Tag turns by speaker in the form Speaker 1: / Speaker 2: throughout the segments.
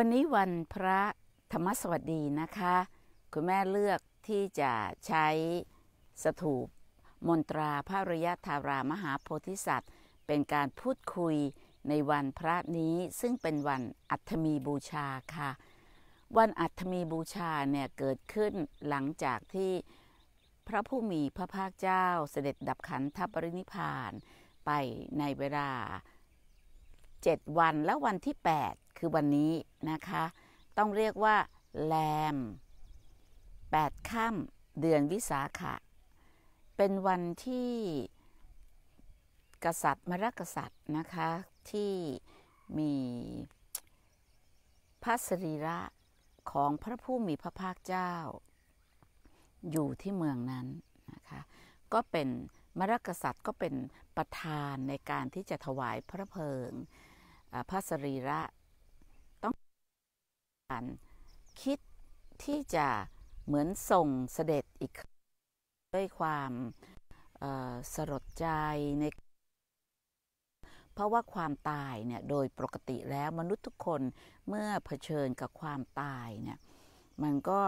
Speaker 1: วันนี้วันพระธรรมสวัสดีนะคะ คุณแม่เลือกที่จะใช้สถูปมนตราพระรยยธารามหาโพธิสัตว์ เป็นการพูดคุยในวันพระนี้ซึ่งเป็นวันอัฐมีบูชาค่ะ วันอัฐมีบูชาเนี่ยเกิดขึ้นหลังจากที่พระผู้มีพระภาคเจ้าเสด็จดับขันธปรินิพานไปในเวลา 7 วันและวันที่ 8คือวันนี้นะคะ ต้องเรียกว่าแรมแปดค่ำเดือนวิสาขะเป็นวันที่กษัตริย์มรกษัตริย์นะคะที่มีพระสรีระของพระผู้มีพระภาคเจ้า อยู่ที่เมืองนั้นนะคะก็เป็นมรกษัตริย์ก็เป็นประธานในการที่จะถวายพระเพลิงพระสรีระการคิดที่จะเหมือนส่งเสด็จอีกด้วยความสลดใจในเพราะว่าความตายเนี่ยโดยปกติแล้วมนุษย์ทุกคนเมื่อเผชิญกับความตายเนี่ยมันก็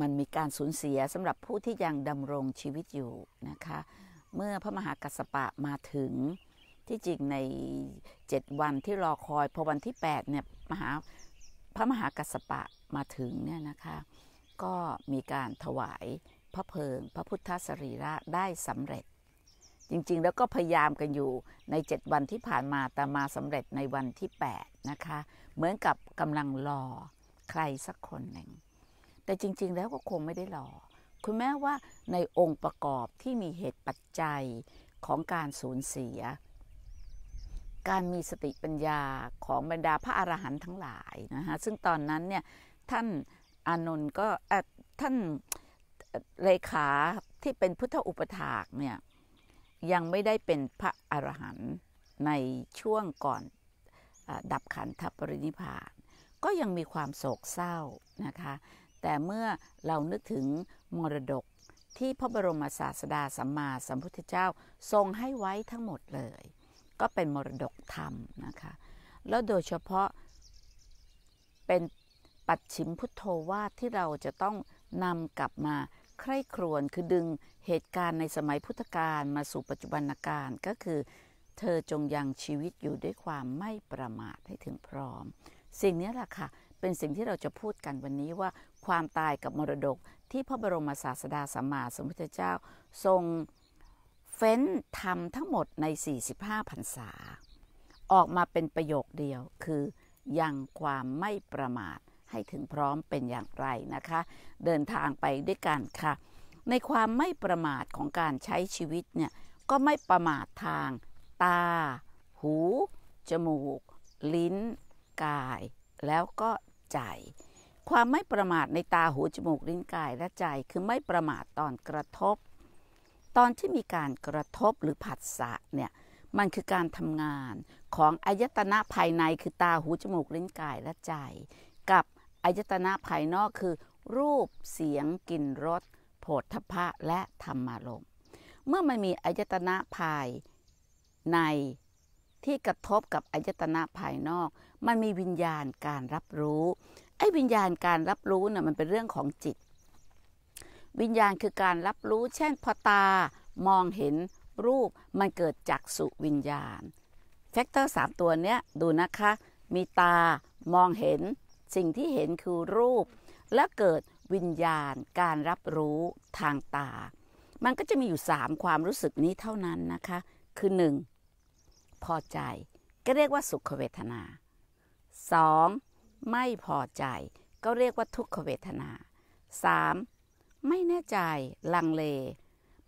Speaker 1: มันมีการสูญเสียสำหรับผู้ที่ยังดำรงชีวิตอยู่นะคะเมื่อพระมหากัสปะมาถึงที่จริงใน 7 วันที่รอคอยพอวันที่8เนี่ยมหาพระมหากัสสปะมาถึงเนี่ยนะคะก็มีการถวายพระเพลิงพระพุทธสรีระได้สำเร็จ จริงๆแล้วก็พยายามกันอยู่ใน 7 วันที่ผ่านมาแต่มาสำเร็จในวันที่8นะคะเหมือนกับกำลังรอใครสักคนหนึ่งแต่จริงๆแล้วก็คงไม่ได้รอ คุณแม่ว่าในองค์ประกอบที่มีเหตุปัจจัยของการสูญเสียการมีสติปัญญาของบรรดาพระอรหันต์ทั้งหลายนะคะซึ่งตอนนั้นเนี่ยท่าน อานนท์ก็ท่านเลขาที่เป็นพุทธอุปถากเนี่ยยังไม่ได้เป็นพระอรหันต์ในช่วงก่อนอดับขันธปรินิพานก็ยังมีความโศกเศร้านะคะแต่เมื่อเรานึกถึงมรดกที่พระบรมศาสดาสัมมาสัมพุทธเจ้าทรงให้ไว้ทั้งหมดเลยก็เป็นมรดกธรรม นะคะ แล้วโดยเฉพาะเป็นปัดฉิมพุทโธวาทที่เราจะต้องนำกลับมาใคร่ครวญคือดึงเหตุการณ์ในสมัยพุทธกาลมาสู่ปัจจุบันการก็คือเธอจงยังชีวิตอยู่ด้วยความไม่ประมาทให้ถึงพร้อม สิ่งนี้แหละค่ะ เป็นสิ่งที่เราจะพูดกันวันนี้ว่าความตายกับมรดกที่พระบรมศาสดาสัมมาสัมพุทธเจ้าทรงเฟ้นทำทั้งหมดใน 45 พรรษา ออกมาเป็นประโยคเดียวคือยังความไม่ประมาทให้ถึงพร้อมเป็นอย่างไรนะคะ เดินทางไปด้วยกันค่ะ ในความไม่ประมาทของการใช้ชีวิตเนี่ยก็ไม่ประมาททาง ตา หู จมูก ลิ้น กาย แล้วก็ ใจ ความไม่ประมาทในตาหู จมูกลิ้นกายและใจคือไม่ประมาทตอนกระทบตอนที่มีการกระทบหรือผัสสะเนี่ยมันคือการทำงานของอายตนะภายในคือตาหูจมูกลิ้นกายและใจ กับอายตนะภายนอกคือ รูปเสียงกลิ่นรสโผฏฐพะและธรรมารม เมื่อมันมีอายตนะภายในที่กระทบกับอายตนะภายนอก มันมีวิญญาณการรับรู้ ไอ้วิญญาณการรับรู้นี่ะมันเป็นเรื่องของจิตวิญญาณคือการรับรู้เช่นพอตามองเห็นรูป มันเกิดจากสุวิญญาณแฟกเตอร์3ตัวเนี้ยดูนะคะ มีตามองเห็น สิ่งที่เห็นคือรูป และเกิดวิญญาณการรับรู้ทางตา มันก็จะมีอยู่ 3 ความรู้สึกนี้เท่านั้นนะคะ คือ 1. พอใจ ก็เรียกว่าสุขเวทนา 2. ไม่พอใจ ก็เรียกว่าทุกขเวทนา 3. ไม่แน่ใจลังเล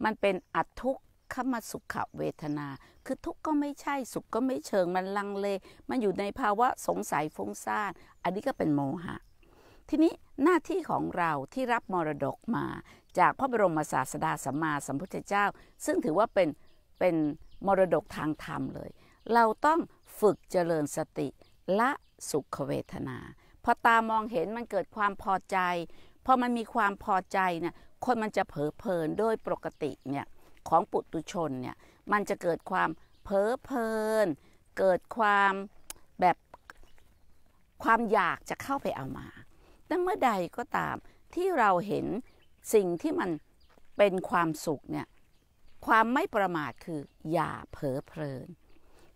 Speaker 1: มันเป็นอัตทุกขมสุขเวทนา คือทุกข์ก็ไม่ใช่สุขก็ไม่เชิงมันลังเล มันอยู่ในภาวะสงสัยฟุ้งซ่านอันนี้ก็เป็นโมหะทีนี้หน้าที่ของเราที่รับมรดกมา จากพระบรมศาสดาสัมมาสัมพุทธเจ้า ซึ่งถือว่าเป็นเป็นมรดกทางธรรมเลย เราต้องฝึกเจริญสติละสุขเวทนา พอตามองเห็นมันเกิดความพอใจพอมันมีความพอใจเนี่ย คนมันจะเผลอเพลินโดยปกติเนี่ยของปุตุชนเนี่ย มันจะเกิดความเผลอเพลิน เกิดความแบบความอยากจะเข้าไปเอามาแต่เมื่อใดก็ตามที่เราเห็นสิ่งที่มันเป็นความสุขเนี่ย ความไม่ประมาทคืออย่าเผลอเพลิน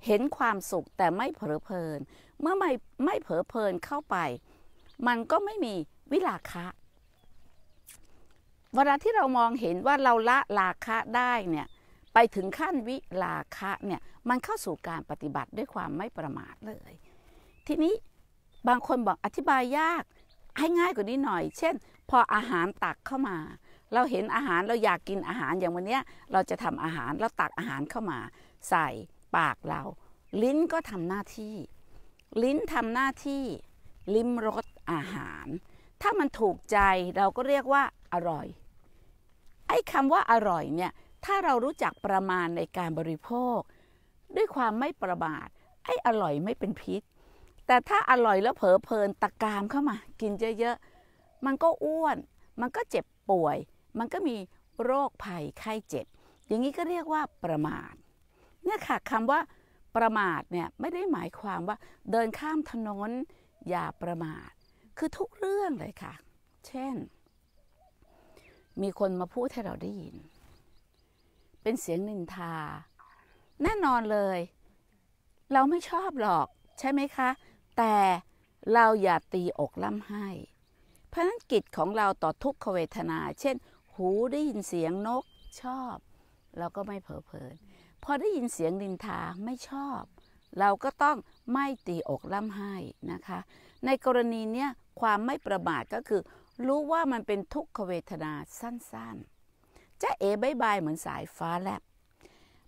Speaker 1: เห็นความสุขแต่ไม่เผลอเพลิน เมื่อไม่ไม่เผลอเพลินเข้าไป มันก็ไม่มีวิลาคะเวลาที่เรามองเห็นว่าเราละลาคะได้เนี่ยไปถึงขั้นวิลาคะเนี่ยมันเข้าสู่การปฏิบัติด้วยความไม่ประมาทเลย ทีนี้บางคนบอกอธิบายยากให้ง่ายกว่านี้หน่อย เช่น พออาหารตักเข้ามา เราเห็นอาหารเราอยากกินอาหารอย่างวันนี้เราจะทำอาหารเราตักอาหารเข้ามา ใส่ปากเรา ลิ้นก็ทำหน้าที่ ลิ้นทำหน้าที่ลิ้มรสอาหาร ถ้ามันถูกใจเราก็เรียกว่าอร่อยไอ้คำว่าอร่อยเนี่ยถ้าเรารู้จักประมาณในการบริโภค ด้วยความไม่ประมาทไอ้อร่อยไม่เป็นพิษ แต่ถ้าอร่อยแล้วเผลอเพลินตะกามเข้ามา กินเยอะๆมันก็อ้วน มันก็เจ็บป่วย มันก็มีโรคภัยไข้เจ็บ อย่างนี้ก็เรียกว่าประมาทเนี่ยค่ะคำว่าประมาทเนี่ยไม่ได้หมายความว่าเดินข้ามถนนอย่าประมาท คือทุก เรื่อง เลยค่ะ เช่นมีคนมาพูดให้เราได้ยิน เป็นเสียงนินทา แน่นอนเลย เราไม่ชอบหรอกใช่ไหมคะ แต่เราอย่าตีอกล่ำให้ เพราะนั้นกิจของเราต่อทุกขเวทนา เช่น หูได้ยินเสียงนกชอบ เราก็ไม่เผลอเพลินพอได้ยินเสียงนินทาไม่ชอบ เราก็ต้องไม่ตีอกล่ำให้นะคะ ในกรณีเนี้ยความไม่ประมาทก็คือรู้ว่ามันเป็นทุกขเวทนาสั้นๆ จะเอ๋บายบายเหมือนสายฟ้าแลบ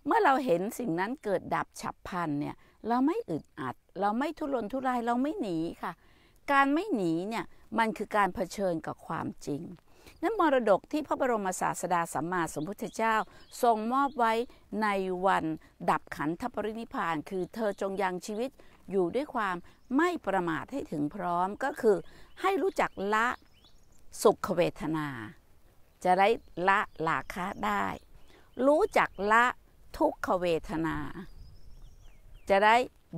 Speaker 1: เมื่อเราเห็นสิ่งนั้นเกิดดับฉับพันเนี่ย เราไม่อึดอัด เราไม่ทุรนทุรายเราไม่หนีค่ะ การไม่หนีเนี่ย มันคือการเผชิญกับความจริง นั้นมรดกที่พระบรมศาสดาสัมมาสัมพุทธเจ้า ทรงมอบไว้ในวันดับขันธปรินิพาน คือเธอจงยังชีวิตอยู่ด้วยความไม่ประมาทให้ถึงพร้อม ก็คือให้รู้จักละสุขเวทนา จะได้ละลาคะได้ รู้จักละทุกขเวทนา จะได้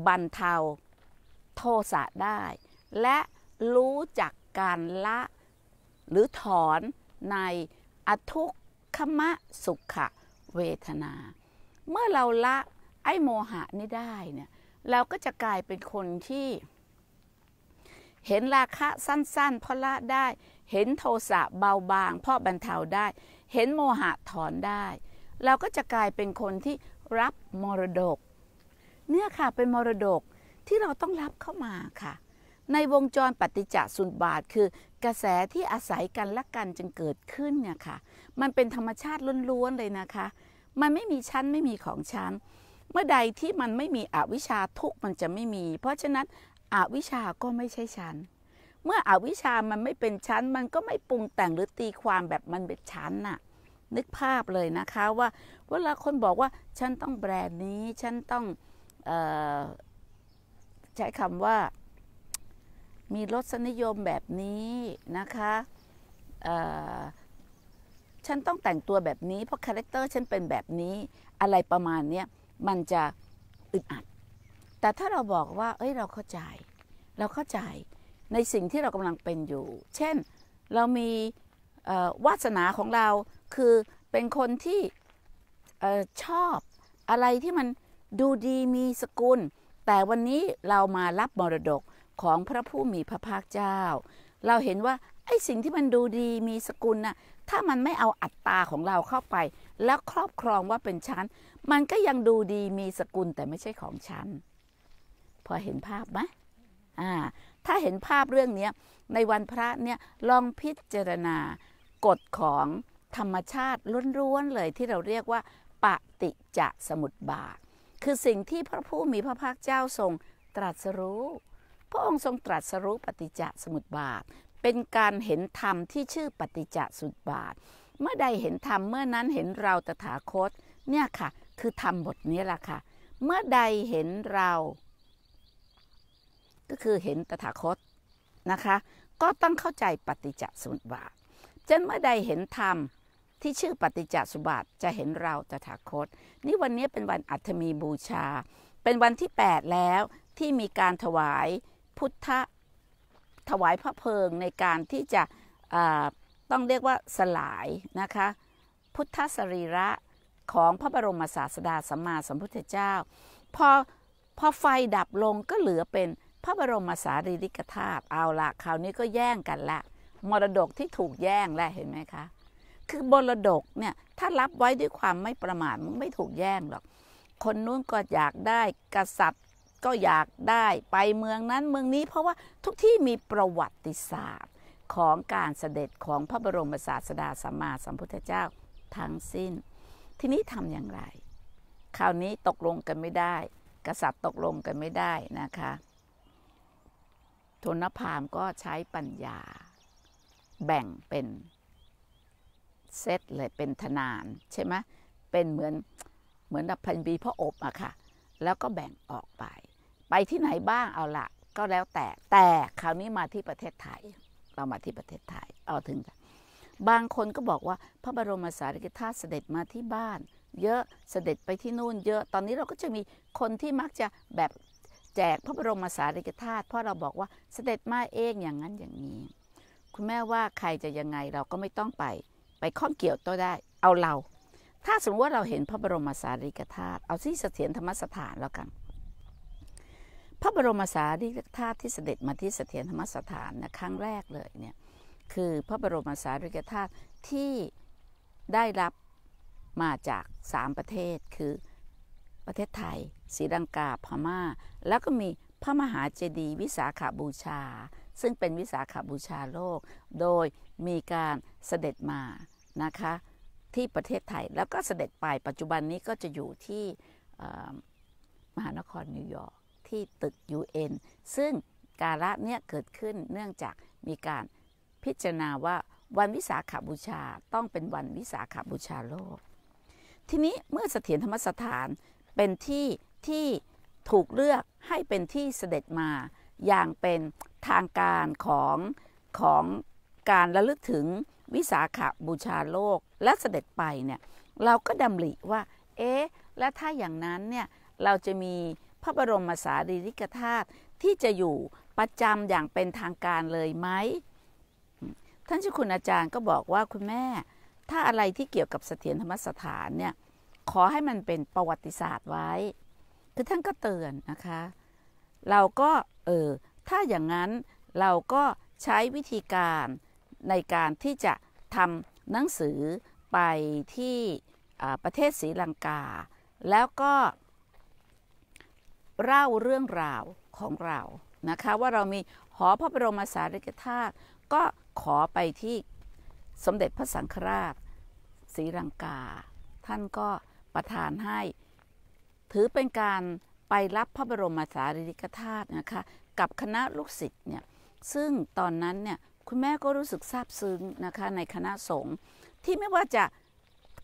Speaker 1: บรรเทาโทสะได้ และรู้จักการละหรือถอนในอทุกขมะสุขเวทนา เมื่อเราละไอโมหะนี้ได้เนี่ยเราก็จะกลายเป็นคนที่เห็นราคะสั้นๆเพราะละได้ เห็นโทสะเบาบางเพราะบรรเทาได้ เห็นโมหะถอนได้ เราก็จะกลายเป็นคนที่รับมรดก เนี่ยค่ะเป็นมรดกที่เราต้องรับเข้ามาค่ะ ในวงจรปฏิจจสุนบาทคือ กระแสที่อาศัยกัน และกันจึงเกิดขึ้นเนี่ยค่ะ มันเป็นธรรมชาติล้วนๆเลยนะคะ มันไม่มีชั้นไม่มีของชั้น เมื่อใดที่มันไม่มีอวิชชาทุกมันจะไม่มี เพราะฉะนั้นอวิชาก็ไม่ใช่ฉันเมื่ออวิชามันไม่เป็นฉันมันก็ไม่ปรุงแต่งหรือตีความแบบมันเป็นฉันน่ะนึกภาพเลยนะคะว่าเวลาคนบอกว่าฉันต้องแบรนด์นี้ฉันต้องออใช้คำว่า มีรสนิยมแบบนี้นะคะฉันต้องแต่งตัวแบบนี้ เพราะคาแรคเตอร์ฉันเป็นแบบนี้อะไรประมาณนี้มันจะอึดอัดแต่ถ้าเราบอกว่าเอ้ย เราเข้าใจ เราเข้าใจ ในสิ่งที่เรากำลังเป็นอยู่ เช่น เรามีวาสนาของเรา คือ เป็นคนที่ชอบอะไรที่มันดูดีมีสกุล แต่วันนี้เรามารับมรดกของพระผู้มีพระภาคเจ้า เราเห็นว่าไอ้สิ่งที่มันดูดีมีสกุลนะ่ะ ถ้ามันไม่เอาอัตตาของเราเข้าไป แล้วครอบครองว่าเป็นชั้น มันก็ยังดูดี มีสกุลแต่ไม่ใช่ของชั้นพอเห็นภาพไหมอ่าถ้าเห็นภาพเรื่องนี้ในวันพระเนี่ยลองพิจารณากฎของธรรมชาติล้วนๆเลยที่เราเรียกว่าปฏิจจสมุตบาทคือสิ่งที่พระผู้มีพระภาคเจ้าทรงตรัสรู้ พระองค์ทรงตรัสรู้ปฏิจจสมุตบาท เป็นการเห็นธรรมที่ชื่อปฏิจจสมุตบาท เมื่อใดเห็นธรรมเมื่อนั้นเห็นเราตถาคต เนี่ยค่ะ คือธรรมบทนี้แหละค่ะ เมื่อใดเห็นเราก็คือเห็นตถาคตนะคะ ก็ต้องเข้าใจปฏิจจสมุปบาทจนเมื่อใดเห็นธรรมที่ชื่อปฏิจจสุบาทจะเห็นเราตถาคต นี่วันนี้เป็นวันอัฐมีบูชา เป็นวันที่ 8 แล้วที่มีการถวาย พุทธถวายพระเพลิงในการที่จะต้องเรียกว่าสลายนะคะพุทธสรีระของพระบรมศาสดาสัมมาสัมพุทธเจ้า พอพอไฟดับลงก็เหลือเป็นพระบรมสารีริกธาตุเอาละคราวนี้ก็แย่งกันละ มรดกที่ถูกแย่งแล้วเห็นไหมคะ คือมรดกเนี่ยถ้ารับไว้ด้วยความไม่ประมาทมันไม่ถูกแย่งหรอกคนนู้นก็อยากได้ กษัตริย์ก็อยากได้ ไปเมืองนั้นเมืองนี้ เพราะว่าทุกที่มีประวัติศาสตร์ของการเสด็จของพระบรมศาสดาสัมมาสัมพุทธเจ้าทั้งสิ้น ทีนี้ทำอย่างไร คราวนี้ตกลงกันไม่ได้ กษัตริย์ตกลงกันไม่ได้นะคะทนพามก็ใช้ปัญญาแบ่งเป็นเซตเลยเป็นทนาน ใช่ไหมเป็นเหมือนเหมือนดับพันบีพระอบอะค่ะ แล้วก็แบ่งออกไป ไปที่ไหนบ้างเอาละก็แล้วแต่แต่คราวนี้มาที่ประเทศไทยเรามาที่ประเทศไทยเอาถึง บางคนก็บอกว่าพระบรมสารีริกธาตุเสด็จมาที่บ้าน เยอะเสด็จไปที่นู่น เยอะตอนนี้เราก็จะมีคนที่มักจะแบบแจกพระบรมสารีริกธาตุเพราะเราบอกว่าเสด็จมาเองอย่างนั้นอย่างนี้ คุณแม่ว่าใครจะยังไงเราก็ไม่ต้องไปไปข้องเกี่ยวตัวได้เอาเรา ถ้าสมมติว่าเราเห็นพระบรมสารีริกธาตุเอาที่เสถียรธรรมสถานแล้วกัน พระบรมสารีริกธาตุที่เสด็จมาที่เสถียรธรรมสถานนะครั้งแรกเลยเนี่ยคือพระบรมสารีริกธาตุที่ได้รับมาจากสามประเทศคือประเทศไทยศรีลังกาพมา่า แล้วก็มีพระมหาเจดีย์วิสาขาบูชา ซึ่งเป็นวิสาขาบูชาโลก โดยมีการเสด็จมา นะคะ ที่ประเทศไทย แล้วก็เสด็จไป ปัจจุบันนี้ก็จะอยู่ที่มหานครนิวยอร์กที่ตึก UN ซึ่งการละเนี่ยเกิดขึ้นเนื่องจากมีการพิจารณาว่าวันวิสาขาบูชาต้องเป็นวันวิสาขาบูชาโลก ทีนี้เมื่อเสถียรธรรมสถานเป็นที่ที่ถูกเลือกให้เป็นที่เสด็จมาอย่างเป็นทางการของของการระลึกถึงวิสาขาบูชาโลกและเสด็จไปเนี่ยเราก็ดำริว่าเอ๊ะและถ้าอย่างนั้นเนี่ยเราจะมีพระบรมสารีริกธาตุที่จะอยู่ประจำอย่างเป็นทางการเลยไหมท่านชจ้คุณอาจารย์ก็บอกว่าคุณแม่ ถ้าอะไรที่เกี่ยวกับเสถียรธรรมสถานเนี่ยขอให้มันเป็นประวัติศาสตร์ไว้คือท่านก็เตือนนะคะ เราก็เออถ้าอย่างนั้นเราก็ใช้วิธีการในการที่จะทำหนังสือไปที่ประเทศศรีลังกา แล้วก็เล่าเรื่องราวของเรานะคะว่าเรามีหอพระบรมสารีริกธาตุก็ขอไปที่สมเด็จพระสังฆราชศรีลังกา ท่านก็ประทานให้ถือเป็นการไปรับพระบรมสารีริกธาตุนะคะกับคณะลูกศิษย์เนี่ยซึ่งตอนนั้นเนี่ยคุณแม่ก็รู้สึกซาบซึ้งนะคะในคณะสงฆ์ที่ไม่ว่าจะ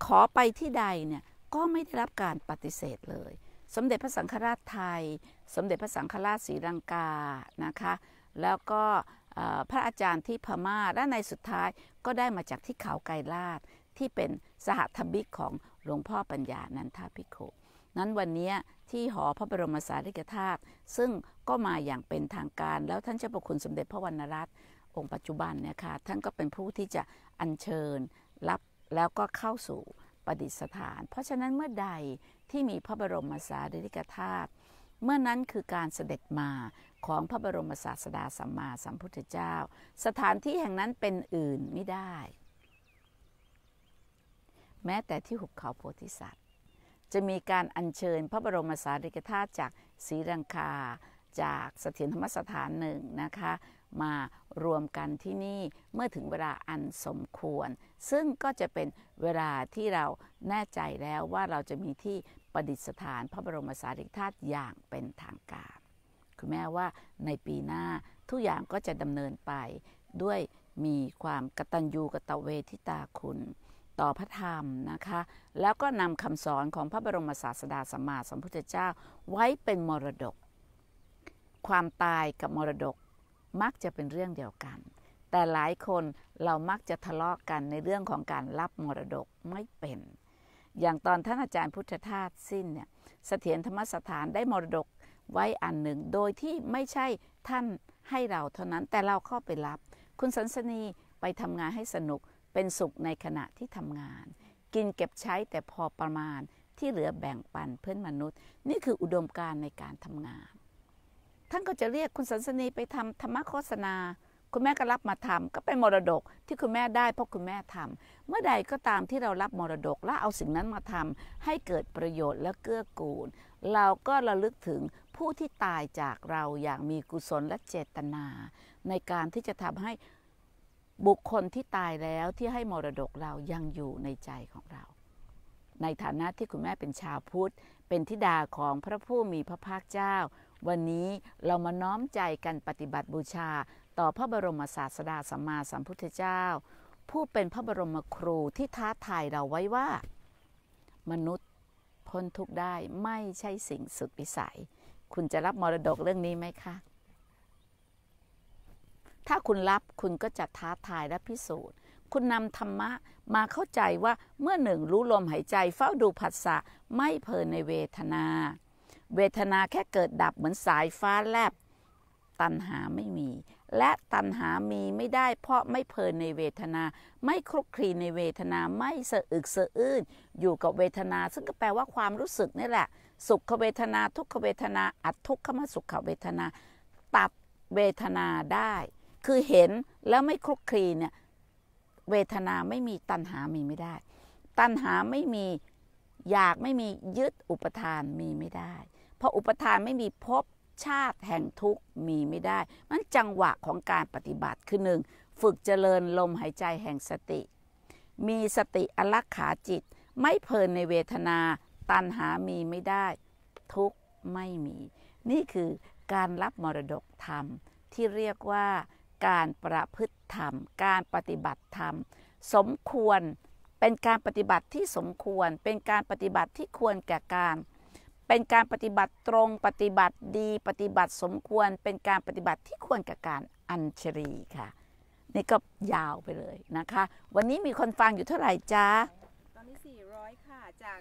Speaker 1: ขอไปที่ใดเนี่ยก็ไม่ได้รับการปฏิเสธเลย สมเด็จพระสังฆราชไทย สมเด็จพระสังฆราชศรีลังกานะคะแล้วก็พระอาจารย์ที่พมา่าและในสุดท้ายก็ได้มาจากที่เขาไกรลาดที่เป็นสหธบิกของหลวงพ่อปัญญานันทาพิโคนั้นวันนี้ที่หอพระบรมสารีริกธาตุซึ่งก็มาอย่างเป็นทางการ แล้วท่านเจ้าประคุณสมเด็จพระวรรณรัตน์องค์ปัจจุบันเนี่ยค่ะท่านก็เป็นผู้ที่จะอัญเชิญรับแล้วก็เข้าสู่ประดิษฐาน เพราะฉะนั้นเมื่อใดที่มีพระบรมสารีริกธาตุเมื่อนั้นคือการเสด็จมาของพระบรมศาสดาสัมมาสัมพุทธเจ้า สถานที่แห่งนั้นเป็นอื่นไม่ได้ แม้แต่ที่หุบเขาโพธิสัตวจะมีการอัญเชิญพระบรมสารีริกธาตุจากศรีรังคาจากเสถียรธรรมสถานหนึ่งนะคะมารวมกันที่นี่เมื่อถึงเวลาอันสมควร ซึ่งก็จะเป็นเวลาที่เราแน่ใจแล้วว่าเราจะมีที่ประดิษฐานพระบรมสารีริกธาตุอย่างเป็นทางการคุณแม่ว่าในปีหน้าทุกอย่างก็จะดำเนินไปด้วยมีความกตัญญูกตเวทิตาคุณต่อพระธรรมนะคะ แล้วก็นำคำสอนของพระบรมศาสดาสัมมาสัมพุทธเจ้าไว้เป็นมรดก ความตายกับมรดกมักจะเป็นเรื่องเดียวกัน แต่หลายคนเรามักจะทะเลาะกกันในเรื่องของการรับมรดกไม่เป็น อย่างตอนท่านอาจารย์พุทธทาสสิ้นเนี่ยสเสถียรธรรมสถานได้มรดกไว้อันหนึ่งโดยที่ไม่ใช่ท่านให้เรา เท่านั้น แต่เราเข้าไปรับ คุณสันสนีไปทำงานให้สนุกเป็นสุขในขณะที่ทำงาน กินเก็บใช้แต่พอประมาณที่เหลือแบ่งปันเพื่อนมนุษย์ นี่คืออุดมการในการทำงาน ท่านก็จะเรียกคุณสันสนีไปทำธรรมโฆษณาคุณแม่ก็รับมาทำก็เป็นมรดกที่คุณแม่ได้เพราะคุณแม่ทำเมื่อใดก็ตามที่เรารับมรดก และเอาสิ่งนั้นมาทำให้เกิดประโยชน์และเกื้อกูล เราก็ระลึกถึงผู้ที่ตายจากเราอย่างมีกุศลและเจตนา ในการที่จะทำให้บุคคลที่ตายแล้วที่ให้มรดกเรายังอยู่ในใจของเรา ในฐานะที่คุณแม่เป็นชาวพุทธ เป็นทิดาของพระผู้มีพระภาคเจ้า วันนี้เรามาน้อมใจกันปฏิบัติบูชาต่อพระบรมศาสดาสัมมาสัมพุทธเจ้า ผู้เป็นพระบรมครูที่ท้าทายเราไว้ว่า มนุษย์ พ้นทุกข์ได้ไม่ใช่สิ่งสุดวิสัย คุณจะรับมรดกเรื่องนี้ไหมคะถ้าคุณรับคุณก็จะท้าทายและพิสูจน์คุณนำธรรมะมาเข้าใจว่าเมื่อหนึ่งรู้ลมหายใจ เฝ้าดูผัสสะไม่เพลินในเวทนา เวทนาแค่เกิดดับเหมือนสายฟ้าแลบตันหาไม่มี และตันหามีไม่ได้ เพราะไม่เพลินในเวทนา ไม่คลุกคลีในเวทนาไม่สะอึกสะอื้น อยู่กับเวทนา ซึ่งก็แปลว่าความรู้สึกนี่แหละ สุขเวทนาทุกขเวทนาอัตทุกขมสุขเวทนา ตัดเวทนาได้คือเห็นแล้วไม่คลุกคลีเนี่ย เวทนาไม่มีตัณหามีไม่ได้ ตัณหาไม่มีอยากไม่มียึดอุปทานมีไม่ได้ เพราะอุปทานไม่มีพบชาติแห่งทุกมีไม่ได้มันจังหวะของการปฏิบัติคือหนึ่งฝึกเจริญลมหายใจแห่งสติ มีสติอลักขาจิตไม่เพลินในเวทนา ตัณหา มีไม่ได้ทุกไม่มี นี่คือการรับมรดกธรรมที่เรียกว่าการประพฤติธรรม การปฏิบัติธรรม สมควรเป็นการปฏิบัติที่สมควร เป็นการปฏิบัติที่ควรแก่การ เป็นการปฏิบัติตรงปฏิบัติดีปฏิบัติสมควร เป็นการปฏิบัติที่ควรแก่การอัญชรีค่ะ นี่ก็ยาวไปเลยนะคะ วันนี้มีคนฟังอยู่เท่าไหร่จ้า
Speaker 2: ตอนนี้ 400 ค่ะจาก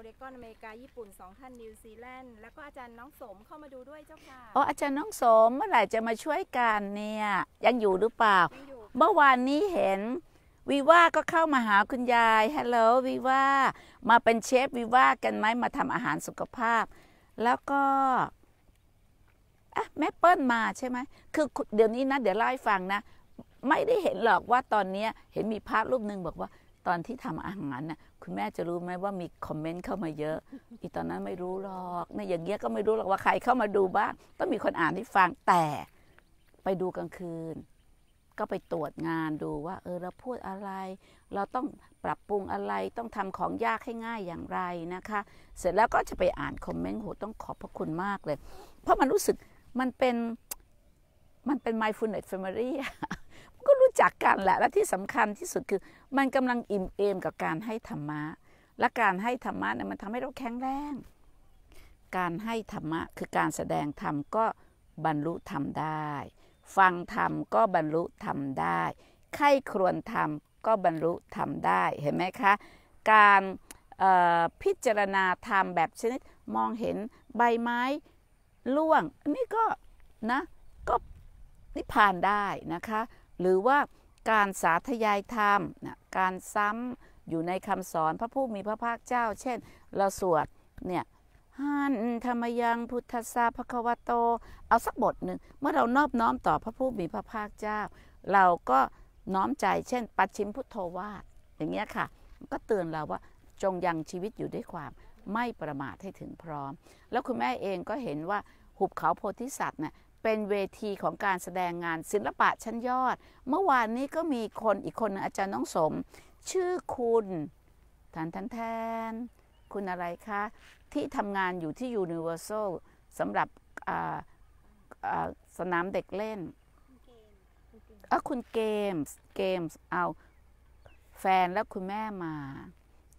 Speaker 2: อเรกอนอเมริกา ญี่ปุ่นสองท่านนิวซีแลนด์แล้วก็อาจารย์น้องสมเข้ามาดูด้วยเจ้าค่ะ
Speaker 1: อ๋ออาจารย์น้องสมเมื่อไหร่ จะมาช่วยกันเนี่ยยังอยู่หรือเปล่าเมื่อวานนี้เห็นวิว่าก็เข้ามาหาคุณยายฮัลโหลวิว่ามาเป็นเชฟวิว่ากันไหมมาทำอาหารสุขภาพ แล้วก็อะแม่เปิ้ลมาใช่ไหมคือเดี๋ยวนี้นะเดี๋ยวเล่าให้ฟังนะ ไม่ได้เห็นหรอกว่าตอนนี้เห็นมีภาพรูปหนึ่งบอกว่าตอนที่ทำอาหารน่ะคุณแม่จะรู้ไหมว่ามีคอมเมนต์เข้ามาเยอะ อีตอนนั้นไม่รู้หรอก ในอย่างเงี้ยก็ไม่รู้หรอกว่าใครเข้ามาดูบ้าง ต้องมีคนอ่านที่ฟังแต่ไปดูกลางคืนก็ไปตรวจงานดูว่า เออเราพูดอะไร เราต้องปรับปรุงอะไรต้องทำของยากให้ง่ายอย่างไรนะคะ เสร็จแล้วก็จะไปอ่านคอมเมนต์โหต้องขอบพระคุณมากเลย เพราะมันรู้สึกมันเป็นมันเป็น m ม n d f u l n e s s family ก็รู้จักกันแหละและที่สำคัญที่สุดคือมันกำลังอิ่มเอมกับการให้ธรรมะ และการให้ธรรมะเนี่ยมันทำให้เราแข็งแรง การให้ธรรมะคือการแสดงธรรมก็บรรลุธรรมได้ ฟังธรรมก็บรรลุธรรมได้ไข้ครวนธรรมก็บรรลุธรรมได้ เห็นไหมคะ การพิจารณาธรรมแบบชนิดมองเห็นใบไม้ล่วงนี่ก็นะก็นิพพานได้นะคะหรือว่าการสาธยายธรรมนะการซ้ำอยู่ในคำสอนพระผู้มีพระภาคเจ้า เช่นเราสวดเนี่ยหันธรรมยังพุทธสาภควโต เอาสักบทหนึ่งเมื่อเรานอบน้อมต่อพระผู้มีพระภาคเจ้า เราก็น้อมใจเช่น ปัจฉิมพุทโธวาอย่างเงี้ยค่ะ ก็เตือนเราว่าจงยังชีวิตอยู่ด้วยความไม่ประมาทให้ถึงพร้อม แล้วคุณแม่เองก็เห็นว่าหุบเขาโพธิสัตว์เนี่ยเป็นเวทีของการแสดงงานศิลปะชั้นยอด เมื่อวานนี้ก็มีคนอีกคนอาจารย์น้องสมชื่อคุณทันทันแทน คุณอะไรคะ ที่ทำงานอยู่ที่ Universal สำหรับสนามเด็กเล่นอ่ะคุณเกมส์เกมส์เอาแฟนและคุณแม่มา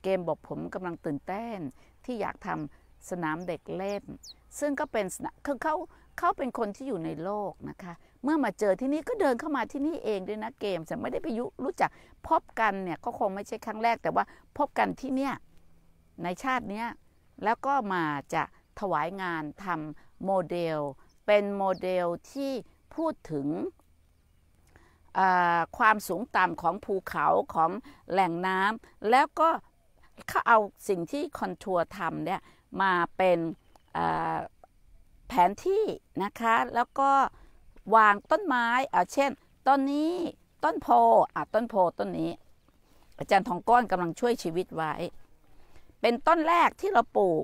Speaker 1: เกมบอกผมกำลังตื่นเต้นที่อยากทำสนามเด็กเล่น ซึ่งก็เป็นเขาเขาเขาเป็นคนที่อยู่ในโลกนะคะ เมื่อมาเจอที่นี่ก็เดินเข้ามาที่นี่เองด้วยนะเกมแต่ไม่ได้ไปยุรู้จักพบกันเนี่ยก็คงไม่ใช่ครั้งแรก แต่ว่าพบกันที่เนี่ยในชาติเนี้ยแล้วก็มาจะถวายงานทำโมเดล เป็นโมเดลที่พูดถึงความสูงต่ำของภูเขาของแหล่งน้ำ แล้วก็เขาเอาสิ่งที่คอนทัวร์ทำเนี่ยมาเป็นแผนที่นะคะแล้วก็วางต้นไม้เอาเช่นต้นนี้ต้นโพอ่าต้นโพต้นนี้ อาจารย์ทองก้อนกำลังช่วยชีวิตไว้ เป็นต้นแรกที่เราปลูก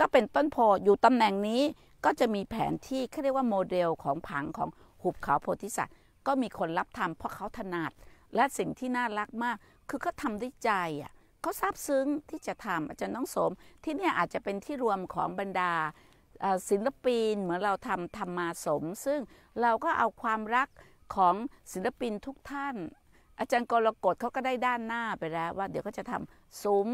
Speaker 1: ก็เป็นต้นโพอยู่ตำแหน่งนี้ก็จะมีแผนที่เขาเรียกว่าโมเดลของผังของหุบเขาโพธิสัตว์ ก็มีคนรับทำเพราะเขาถนัดและสิ่งที่น่ารักมาก คือเขาทำด้วยใจอ่ะเขาซาบซึ้งที่จะทำอาจารย์น้องสมที่นี่อาจจะเป็นที่รวมของบรรดาศิลปินเหมือนเราทำธรรมาสม ซึ่งเราก็เอาความรักของศิลปินทุกท่าน อาจารย์กรกฎเขาก็ได้ด้านหน้าไปแล้ว ว่าเดี๋ยวก็จะทำซุ้ม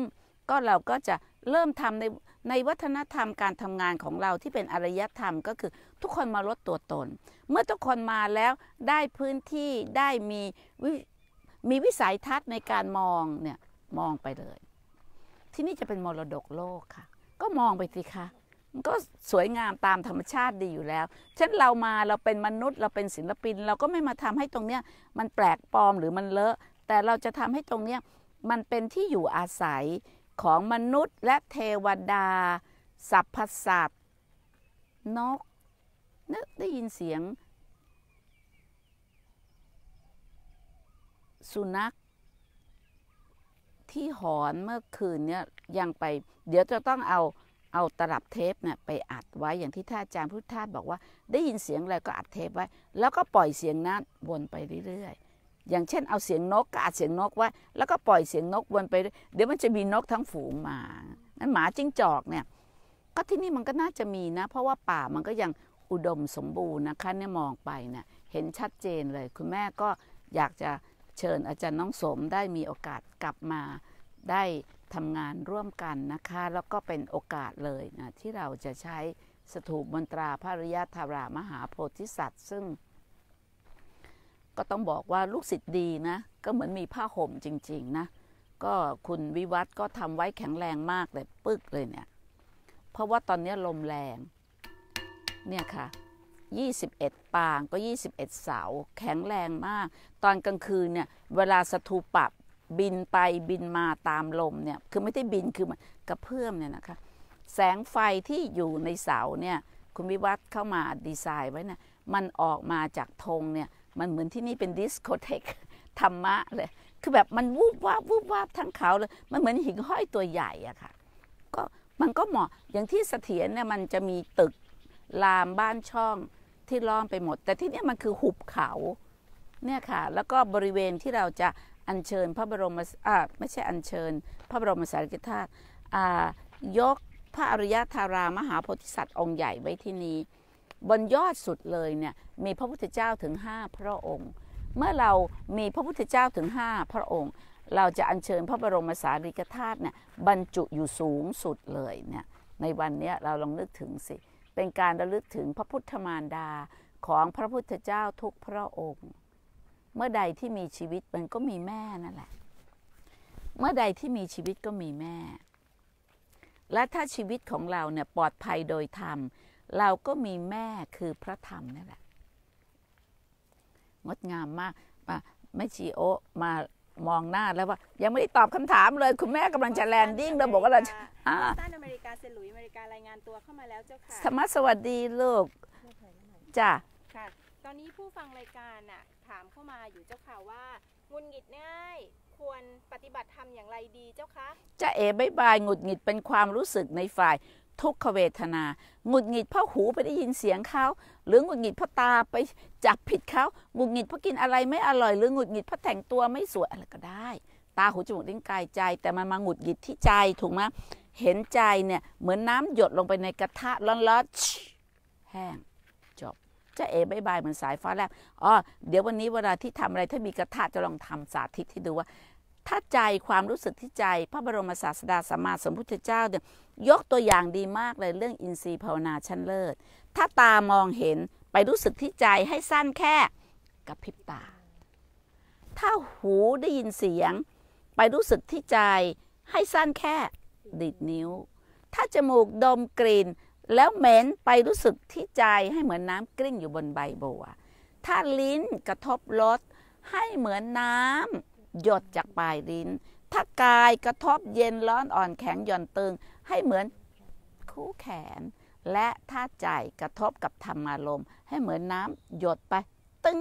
Speaker 1: ก็เราก็จะเริ่มทำในในวัฒนธรรมการทำงานของเราที่เป็นอารยธรรมก็คือทุกคนมาลดตัวตน เมื่อทุกคนมาแล้วได้พื้นที่ได้มี มีวิสัยทัศน์ในการมองเนี่ยมองไปเลย ที่นี่จะเป็นมรดกโลกค่ะ ก็มองไปสิคะก็สวยงามตามธรรมชาติดีอยู่แล้ว เช่นเรามาเราเป็นมนุษย์เราเป็นศิลปินเราก็ไม่มาทำให้ตรงเนี้ย มันแปลกปลอมหรือมันเลอะ แต่เราจะทำให้ตรงเนี้ย มันเป็นที่อยู่อาศัยของมนุษย์และเทวดาสัพพสัตว์นกนึกได้ยินเสียง สุนัข ที่หอนเมื่อคืนเนี่ยยังไป เดี๋ยวจะต้องเอาเอาตลับเทปเนี่ยไปอัดไว้อย่างที่ท่านอาจารย์พุทธทาสบอกว่า ได้ยินเสียงอะไรก็อัดเทปไว้ แล้วก็ปล่อยเสียงนั้นวนไปเรื่อยๆ อย่างเช่น เอาเสียงนกก็อัดเสียงนกไว้แล้วก็ปล่อยเสียงนกวนไปเดี๋ยวมันจะมีนกทั้งฝูงมานั้นหมาจิ้งจอกเนี่ยก็ที่นี่มันก็น่าจะมีนะ เพราะว่าป่ามันก็ยังอุดมสมบูรณ์นะคะเนี่ยมองไปเนี่ยเห็นชัดเจนเลยคุณแม่ก็อยากจะเชิญอาจารย์น้องสมได้มีโอกาสกลับมาได้ทำงานร่วมกันนะคะ แล้วก็เป็นโอกาสเลยนะ ที่เราจะใช้สถูปมนตราพระริยธารามหาโพธิสัตว์ ซึ่งก็ต้องบอกว่าลูกศิษย์ดีนะ ก็เหมือนมีผ้าห่มจริงๆนะ ก็คุณวิวัฒก็ทำไว้แข็งแรงมากเลยปึ๊กเลยเนี่ย เพราะว่าตอนนี้ลมแรง เนี่ยค่ะ21 ปางก็ 21 เสาแข็งแรงมาก ตอนกลางคืนเนี่ย เวลาสถูปะบินไปบินมาตามลมเนี่ยคือไม่ได้บินคือมันกระเพื่อมเนี่ยนะคะ แสงไฟที่อยู่ในเสาเนี่ยคุณวิวัฒน์เข้ามาดีไซน์ไว้นะมันออกมาจากธงเนี่ยมันเหมือนที่นี่เป็นดิสโกเทคธรรมะเลยคือแบบมันวูบวาบวูบวาบทั้งเขาเลยมันเหมือนหินงห้อยตัวใหญ่อะค่ะก็มันก็เหมาะอย่างที่เสถียรเนี่ยมันจะมีตึกลามบ้านช่องที่ล้อมไปหมด แต่ที่นี่มันคือหุบเขาเนี่ยค่ะแล้วก็บริเวณที่เราจะอัญเชิญพระบรมอ่าไม่ใช่อัญเชิญพระบรมสารีริกธาตุยกพระอริยธารามหาโพธิสัตว์องค์ใหญ่ไว้ที่นี้บนยอดสุดเลยเนี่ยมีพระพุทธเจ้าถึงห้าพระองค์ เมื่อเรามีพระพุทธเจ้าถึงห้าพระองค์ เราจะอัญเชิญพระบรมสารีริกธาตุเนี่ยบรรจุอยู่สูงสุดเลยเนี่ยในวันนี้เราลองนึกถึงสิ เป็นการระลึกถึงพระพุทธมารดาของพระพุทธเจ้าทุกพระองค์เมื่อใดที่มีชีวิตมันก็มีแม่นั่นแหละ เมื่อใดที่มีชีวิตก็มีแม่ และถ้าชีวิตของเราเนี่ยปลอดภัยโดยธรรม เราก็มีแม่คือพระธรรมนั่นแหละงดงามมากมาแม่ชีโอมามองหน้าแล้วว่ายังไม่ได้ตอบคำถามเลย คุณแม่กำลังจะแลนดิ้งเราบอกว่าเราอ่า
Speaker 2: สานอเมริกาเซลุยอเมริการายงานตัวเข้ามาแล้วเจ้าค่ะสมัสวัสดี
Speaker 1: ลูกจ้ะ
Speaker 2: ค่ะตอนนี้ผู้ฟังรายการอ่ะถามเข้ามาอยู่เจ้าค่ะว่างุนหงิดง่ายควรปฏิบ
Speaker 1: ัติธรรมอย่างไรดีเจ้าคะจะเอ๋บายบายงุดหงิดเป็นความรู้สึกในฝ่ายทุกขเวทนาหงุดหงิดเพราะหูไปได้ยินเสียงเขาหรือหงุดหงิดเพราะตาไปจับผิดเขาหงุดหงิดเพราะกินอะไรไม่อร่อย หรือหงุดหงิดเพราะแต่งตัวไม่สวยอะไรก็ได้ ตาหูจมูกลิ้นกายใจ แต่มันมาหงุดหงิดที่ใจถูกไหมเห็นใจเนี่ยเหมือนน้ำหยดลงไปในกระทะร้อนๆแห้งจ้าเอบายบายเหมือนสายฟ้าแลบอ๋อ เดี๋ยววันนี้เวลาที่ทำอะไรถ้ามีกระทะจะลองทำสาธิตให้ดูว่า ถ้าใจความรู้สึกที่ใจ พระบรมศาสดาสัมมาสัมพุทธเจ้าเนี่ยยกตัวอย่างดีมากเลย เรื่องอินทรีย์ภาวนาชั้นเลิศ ถ้าตามองเห็นไปรู้สึกที่ใจให้สั้นแค่กระพริบตา ถ้าหูได้ยินเสียงไปรู้สึกที่ใจให้สั้นแค่ดิดนิ้ว ถ้าจมูกดมกลิ่นแล้วเหม็นไปรู้สึกที่ใจให้เหมือนน้ำกลิ้งอยู่บนใบบัว ถ้าลิ้นกระทบรสให้เหมือนน้ำหยดจากปลายลิ้น ถ้ากายกระทบเย็นร้อนอ่อนแข็งหย่อนตึง ให้เหมือนคู่แขน และถ้าใจกระทบกับธรรมารมณ์ให้เหมือนน้ำหยดไปตึง้ง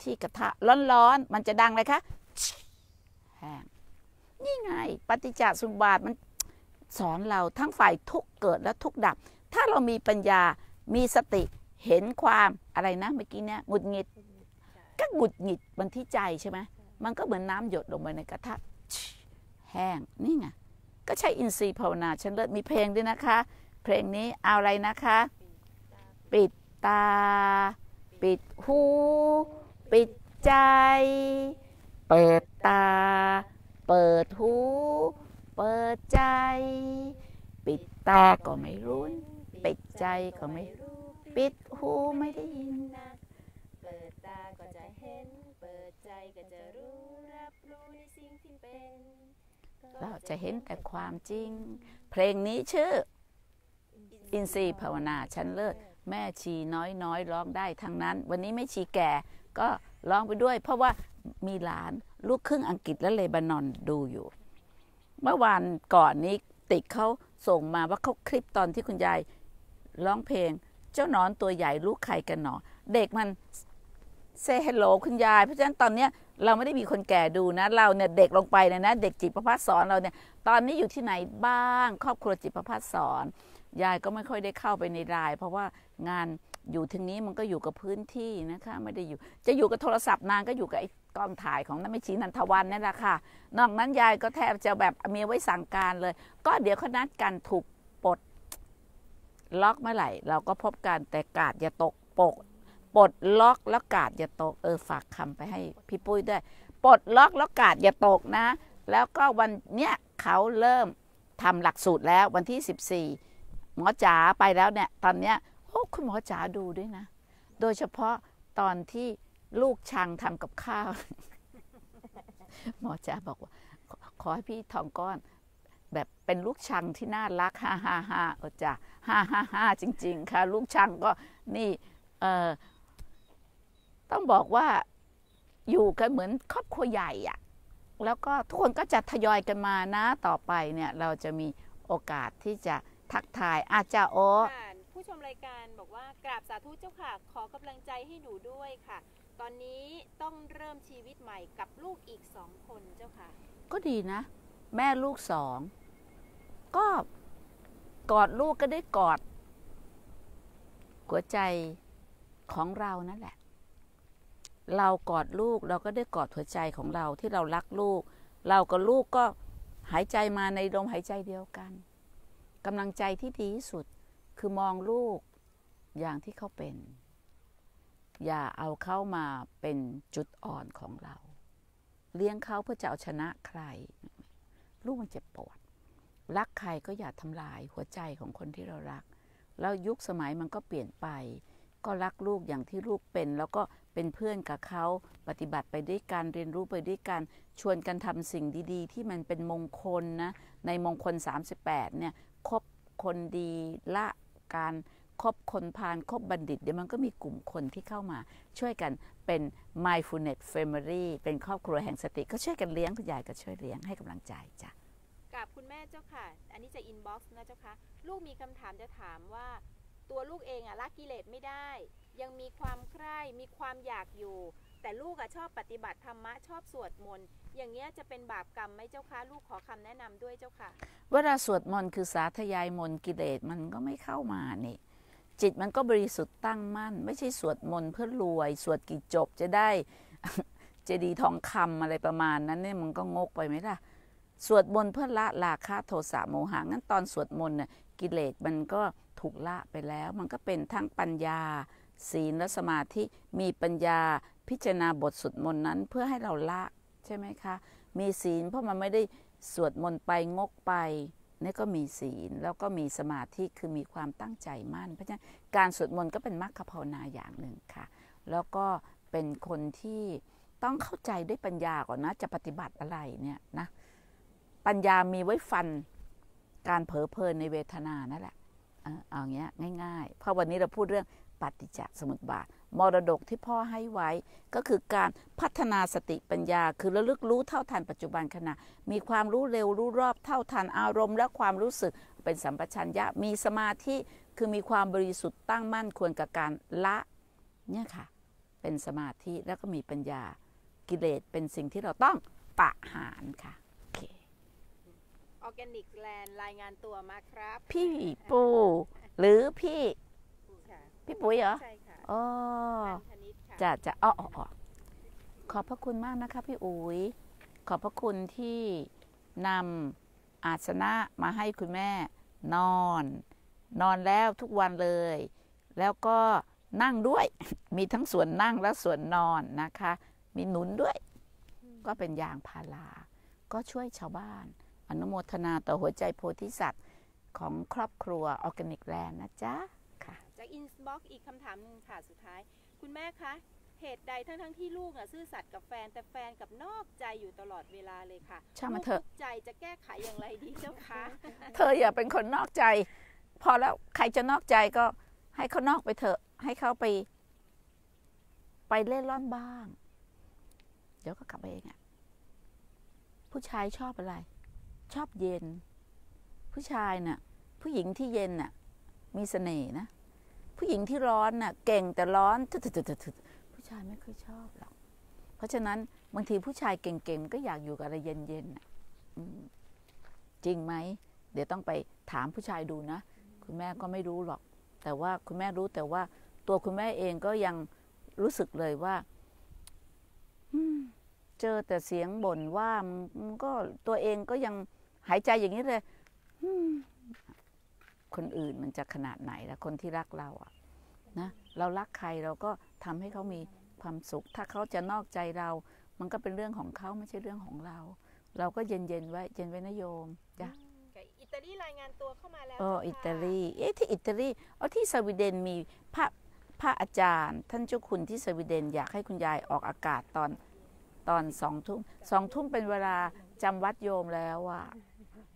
Speaker 1: ที่กระทะร้อนๆมันจะดังเลยคะแห้งนี่ไงปฏิจจสมบาทมันสอนเราทั้งฝ่ายทุกเกิดและทุกดับถ้าเรามีปัญญา มีสติ เห็นความอะไรนะเมื่อกี้เนี่ยหงุดหงิด ก็หงุดหงิดบันที่ใจใช่ไหมมันก็เหมือนน้าหยดลงไปในกระทะแห้ง นี่ไง ก็ใช้อินทรีย์ภาวนา ฉันเลิศมีเพลงด้วยนะคะ เพลงนี้เอาอะไรนะคะ ปิดตา ปิดหู ปิดใจ เปิดตา เปิดหู เปิดใจ ปิดตาก็ไม่รู้ปิดใจก็ไม่ปิดหูไม
Speaker 2: ่ได้ยินนะเปิดตาก็จะเห็นเปิดใจก็จะรู้ รับรู้ในสิ่งที่เป็น
Speaker 1: เราจะเห็นแต่ความจริง เพลงนี้ชื่อ อินทรีย์ภาวนาชั้นเลิศแม่ชีน้อยน้อยร้องได้ทั้งนั้น วันนี้ไม่ชีแก่ก็ร้องไปด้วย เพราะว่ามีหลานลูกครึ่งอังกฤษและเลบานอนดูอยู่ เมื่อวานก่อนนี้ติดเขาส่งมาว่าเขาคลิปตอนที่คุณยายร้องเพลงเจ้านอนตัวใหญ่ลูกใครกันหนอเด็กมันเซฮัลโหลคุณยาย เพราะฉะนั้นตอนเนี้ยเราไม่ได้มีคนแก่ดูนะเราเนี่ยเด็กลงไปนะนะเด็กจิตประพัฒสอนเราเนี่ยตอนนี้อยู่ที่ไหนบ้างครอบครัวจิตประพัฒสอนยายก็ไม่ค่อยได้เข้าไปในราย เพราะว่างานอยู่ัึงนี้มันก็อยู่กับพื้นที่นะคะ ไม่ได้อยู่ จะอยู่กับโทรศัพท์นานก็อยู่กับไอ้กล้องถ่ายของน้ำไม่ชีนันทวันนี่แหละค่ะนอกนั้นยายก็แทบจะแบบมีไว้สั่งการเลย ก็เดี๋ยวเขานัดกันถูกล็อกเมื่อไหร่เราก็พบกันแต่กาดอย่าตกปกปลดล็อกแล้วกาด อย่าตก เออ ฝากคำไปให้ พี่ปุ้ยด้วยปลดล็อกแล้วกาดอย่าตกนะ แล้วก็วันเนี้ยเขาเริ่มทำหลักสูตรแล้ววันที่ 14หมอจ๋าไปแล้วเนี่ย ตอนเนี้ยโอ้คุณหมอจ๋าดูด้วยนะ โดยเฉพาะตอนที่ลูกชังทำกับข้าว หมอจ๋าบอกว่าขอให้พี่ทองก้อนแบบเป็นลูกชังที่น่ารัก ฮ่าฮ่าฮ่าโอจ้าฮ่าฮ่าฮ่าจริงๆ ค่ะ ลูกชังก็นี่ เออต้องบอกว่าอยู่กันเหมือนครอบครัวใหญ่อะแล้วก็ทุกคนก็จะทยอยกันมานะ ต่อไปเนี่ย เราจะมีโอกาสที่จะทักทายอาจารย์โอ
Speaker 2: ผู้ชมรายการบอกว่ากราบสาธุเจ้าค่ะ ขอกำลังใจให้หนูด้วยค่ะ ตอนนี้ต้องเริ่มชีวิตใหม่กับลูกอีกสองคนเจ้าค่ะ
Speaker 1: ก็ดีนะ แม่ลูกสองก็ กอดลูกก็ได้กอด หัวใจของเรานั่นแหละ เรากอดลูกเราก็ได้กอดหัวใจของเราที่เรารักลูก เรากับลูกก็หายใจมาในลมหายใจเดียวกันกำลังใจที่ดีที่สุดคือมองลูกอย่างที่เขาเป็น อย่าเอาเข้ามาเป็นจุดอ่อนของเรา เลี้ยงเขาเพื่อจะเอาชนะใคร ลูกมันเจ็บปวดรักใครก็อย่าทำลายหัวใจของคนที่เรารัก แล้วยุคสมัยมันก็เปลี่ยนไป ก็รักลูกอย่างที่ลูกเป็น แล้วก็เป็นเพื่อนกับเขาปฏิบัติไปด้วยกันเรียนรู้ไปด้วยกันชวนกันทำสิ่งดี ๆ ที่มันเป็นมงคลนะในมงคล 38เนี่ยคบคนดีละการคบคนพานคบบัณฑิตเดี๋ยวมันก็มีกลุ่มคนที่เข้ามา ช่วยกันเป็น mindfulness family เป็นครอบครัวแห่งสติ ก็ช่วยกันเลี้ยงคุณยายก็ช่วยเลี้ยงให้กำลังใจจ้ะ
Speaker 2: บคุณแม่เจ้าค่ะ อันนี้จะอินบ็อกซ์นะเจ้าคะ ลูกมีคำถามจะถามว่า ตัวลูกเองอะละกิเลสไม่ได้ ยังมีความใคร่มีความอยากอยู่ แต่ลูกอะชอบปฏิบัติธรรมะชอบสวดมนต์ อย่างเงี้ยจะเป็นบาปกรรมไหมเจ้าคะลูกขอคำแนะนำด้วยเจ้าค่ะ
Speaker 1: เวลาสวดมนต์คือสาธยายมนต์กิเลสมันก็ไม่เข้ามานี่ จิตมันก็บริสุทธิ์ตั้งมั่นไม่ใช่สวดมนต์เพื่อรวย สวดกี่จบจะได้เจดีทองคำอะไรประมาณนั้นเนี่ยมันก็งกไปไหมล่ะสวดมนต์เพื่อละราคะโทสะโมหะงั้นตอนสวดมนต์น่ะกิเลสมันก็ถูกละไปแล้ว มันก็เป็นทั้งปัญญาศีลและสมาธิมีปัญญาพิจารณาบทสวดมนต์นั้นเพื่อให้เราละใช่ไหมคะ มีศีลเพราะมันไม่ได้สวดมนต์ไปงกไปนี่ก็มีศีล แล้วก็มีสมาธิคือมีความตั้งใจมั่น เพราะฉะนั้นการสวดมนต์ก็เป็นมรรคภาวนาอย่างหนึ่งค่ะ แล้วก็เป็นคนที่ต้องเข้าใจด้วยปัญญาก่อนนะจะปฏิบัติอะไรเนี่ยนะปัญญามีไว้ฟันการเผลอเพลินในเวทนา นั่นแหละเอาอย่างเงี้ยง่ายๆเพราะวันนี้เราพูดเรื่องปฏิจจสมุปบาท มรดกที่พ่อให้ไว้ ก็คือการพัฒนาสติปัญญา คือระลึกรู้เท่าทันปัจจุบันขณะ มีความรู้เร็วรู้รอบเท่าทันอารมณ์ และความรู้สึก เป็นสัมปชัญญะ มีสมาธิ คือมีความบริสุทธิ์ตั้งมั่นควรกับการละ เนี่ยค่ะ เป็นสมาธิ แล้วก็มีปัญญา กิเลส เป็นสิ่งที่เราต้องปะหารค่ะ
Speaker 2: ออร์แกนิกแลนด์รายงานตัวมาครับ
Speaker 1: พี่ปูหรือพี่ พี่ปุ๋ยเหรอใช่ค่ะอ๋อจะจะอ๋อขอบพระคุณมากนะคะพี่อุ๋ย ขอบพระคุณที่นำอาสนะมาให้คุณแม่นอน นอนแล้วทุกวันเลย แล้วก็นั่งด้วยมีทั้งส่วนนั่งและส่วนนอนนะคะ มีหนุนด้วย ก็เป็นยางพาราก็ช่วยชาวบ้านอนุโมทนาต่อหัวใจโพธิสัตว์ของครอบครัวออร์แกนิกแลนด์นะจ๊ะ
Speaker 2: ค่ะ จากอินสบ็อกอีกคำถามหนึ่งค่ะ สุดท้าย คุณแม่คะ เหตุใดทั้งทั้งที่ลูกอ่ะ ซื่อสัตย์กับแฟน แต่แฟนกับนอกใจอยู่ตลอดเวลาเลยค่ะช่างมันเถอะใจจะแก้ไขอย่างไรดีเจ้าคะ เธออย่าเป็นค
Speaker 1: นนอกใจ พอแล้วใครจะนอกใจก็ ให้เขานอกไปเถอะให้เขาไป ไปเล่นร่อนบ้างเดี๋ยวก็กลับไปเองอะผู้ชายชอบอะไรชอบเย็น ผู้ชายนะ่ะ ผู้หญิงที่เย็นน่ะ มีเสน่ห์นะผู้หญิงที่ร้อนน่ะ เก่งแต่ร้อนผู้ชายไม่ค่อยชอบหรอกเพราะฉะนั้นบางทีผู้ชายเก่งๆก็อยากอยู่กับอะไรเย็นๆน่ะจริงไหมเดี๋ยวต้องไปถามผู้ชายดูนะคุณแม่ก็ไม่รู้หรอก แต่ว่าคุณแม่รู้แต่ว่า ตัวคุณแม่เองก็ยังรู้สึกเลยว่าเจอแต่เสียงบ่นว่ามันก็ตัวเองก็ยังหายใจอย่างนี้เลย คนอื่นมันจะขนาดไหนละคนที่รักเราอะนะ เรารักใครเราก็ทำให้เขามีความสุข ถ้าเขาจะนอกใจเรา มันก็เป็นเรื่องของเขาไม่ใช่เรื่องของเรา เราก็เย็นเย็นไว้ เย็นไว้นะโยมจ้ะ
Speaker 2: อิตาลีรายงานตัวเข
Speaker 1: ้ามาแล้วอ๋ออิตาลี เอ๊ะที่ อิตาลีเอ๋อที่สวีเดนมีพระพระอาจารย์ ท่านเจ้าคุณที่สวีเดน อยากให้คุณยายออกอากาศตอนตอนสองทุ่มสองทุ่มเป็นเวลาจำวัดโยมแล้วอ่ะ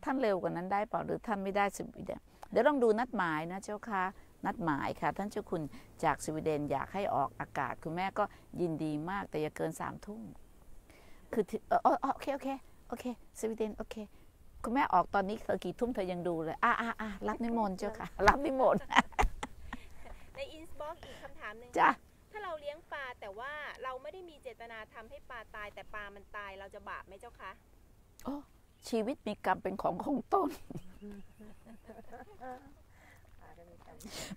Speaker 1: ท่านเร็วกว่านั้นได้เปล่าหรือท่านไม่ได้สวีเดน เดี๋ยวลองดูนัดหมายนะเจ้าค่ะนัดหมายค่ะ ท่านเจ้าคุณจากสวีเดนอยากให้ออกอากาศ คุณแม่ก็ยินดีมากแต่อย่าเกินสามทุ่มคือเออโอเคโอเคโอเคสวีเดนโอเคคุณแม่ออกตอนนี้เธอกี่ทุ่มเธอยังดูเลย อ่าอ่าอ่ารับนิมนต์เจ้าค่ะรับนิมนต์ในอินสบ็อกอีกคำถามหนึ่งจ้ะถ้าเราเลี้ยง
Speaker 2: ปลาแต่ว่าเราไม่ได้มีเจตนาทำให้ปลาตาย แต่ปลามันตายเราจะบาปไหมเจ้าคะ
Speaker 1: ชีวิตมีกรรมเป็นของของตน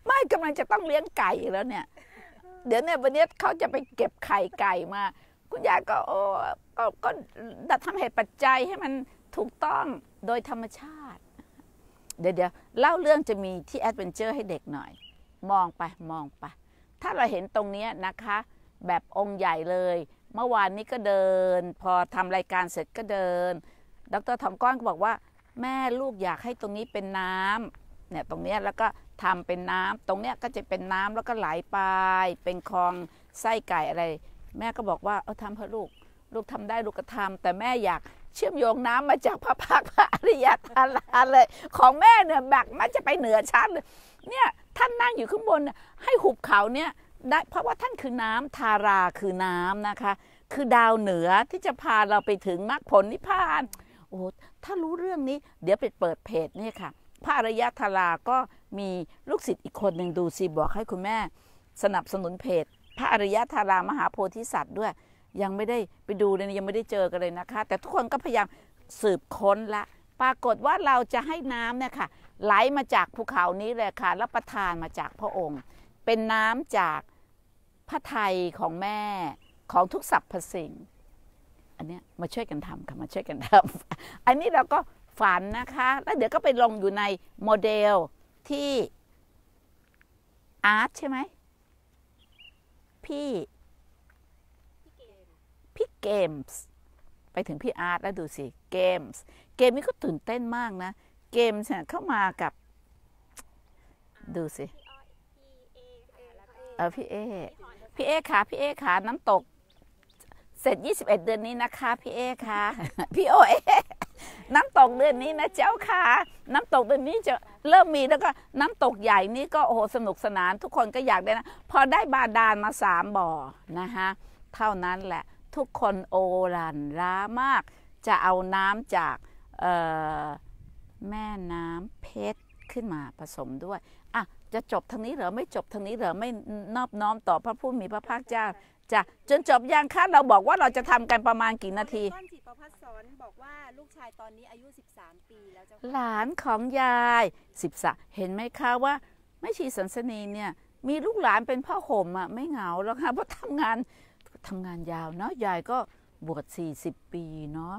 Speaker 1: ไม่กำลังจะต้องเลี้ยงไก่แล้วเนี่ย เดี๋ยวเนี่ยวันนี้เขาจะไปเก็บไข่ไก่มา คุณยายก็โอ้ก็ ดัดทำเหตุปัจจัยให้มันถูกต้องโดยธรรมชาติ เดี๋ยวเดี๋ยวเล่าเรื่องจะมีที่แอดเวนเจอร์ให้เด็กหน่อย มองไปมองไป ถ้าเราเห็นตรงนี้นะคะ แบบองค์ใหญ่เลย เมื่อวานนี้ก็เดิน พอทำรายการเสร็จก็เดินดรทอมก้อนก็บอกว่าแม่ลูกอยากให้ตรงนี้เป็นน้ำเนี่ยตรงนี้แล้วก็ทำเป็นน้ำตรงเนี้ยก็จะเป็นน้ำแล้วก็ไหลไป เป็นคลองไส้ไก่อะไร แม่ก็บอกว่าเออทำเพื่อลูก ลูกทำได้ลูกก็ทำแต่แม่อยากเชื่อมโยงน้ำมาจากพระพักพระอริยธาราเลย ของแม่เนี่ยแบบกมันจะไปเหนือชั้นเลยเนี่ยท่านนั่งอยู่ข้างบนให้หุบเขาเนี่ยได้เพราะว่าท่านคือน้ำทาราคือน้ำนะคะ คือดาวเหนือที่จะพาเราไปถึงมรรคผลนิพพานโอ้ถ้ารู้เรื่องนี้เดี๋ยวไปเปิดเพจนี่ค่ะพระอริยธาราก็มีลูกศิษย์อีกคนหนึ่งดูซีบอกให้คุณแม่สนับสนุนเพจพระอริยธารามหาโพธิสัตว์ด้วยยังไม่ได้ไปดูเลยยังไม่ได้เจอกันเลยนะคะแต่ทุกคนก็พยายามสืบค้นละ ปรากฏว่าเราจะให้น้ำเนี่ยค่ะไหลมาจากภูเขานี้เลยค่ะแล้วประทานมาจากพระองค์ เป็นน้ำจากพระไทยของแม่ของทุกสรรพสิ่งันนี้มาช่วยกันทำค่ะมาช่วยกันทำอันนี้เราก็ฝัน นะคะแล้วเดี๋ยวก็ไปลงอยู่ในโมเดลที่อาร์ตใช่ไหมพี่พี่เกมส์ไปถึง พี่อาร์ตแล้วดูสิเกมส์เกมนี้ก็ ตื่น เต้นมากนะ เกมส์เข้ามากับดูสิเออพี่เอพี่เอขาพี่เอขาน้ำตกเสร็จ21 เดือนนี้นะคะพี่เอค่ะพี่โอเอน้ำตกเดือนนี้นะเจ้าค่ะ น้ำตกเดือนนี้จะเริ่มมีแล้วก็น้ำตกใหญ่นี่ก็โอ้โหสนุกสนาน ทุกคนก็อยากได้นะพอได้บาดาลมาสามบ่อนะคะเท่านั้นแหละทุกคนโอรันร้ามาก จะเอาน้ำจากแม่น้ำเพชรขึ้นมาผสมด้วยอ่ะจะจบทางนี้เหรอไม่จบทางนี้เหรอไม่นอบน้อมต่อพระผู้มีพระภาคเจ้าจ้ะจนจบยังคะเราบอกว่าเราจะทำกันประมาณกี่นาที
Speaker 2: ลูกชายตอนนี้อายุปีแล้ว
Speaker 1: หลานของยายสิบสะเห็นไหมคะว่าไม่ชีสันสนีเนี่ยมีลูกหลานเป็นพ่อห่มอ่ะไม่เหงาหรอกค่ะเพราะทำงานทำงานยาวเนาะยายก็บวช40 ปีเนาะ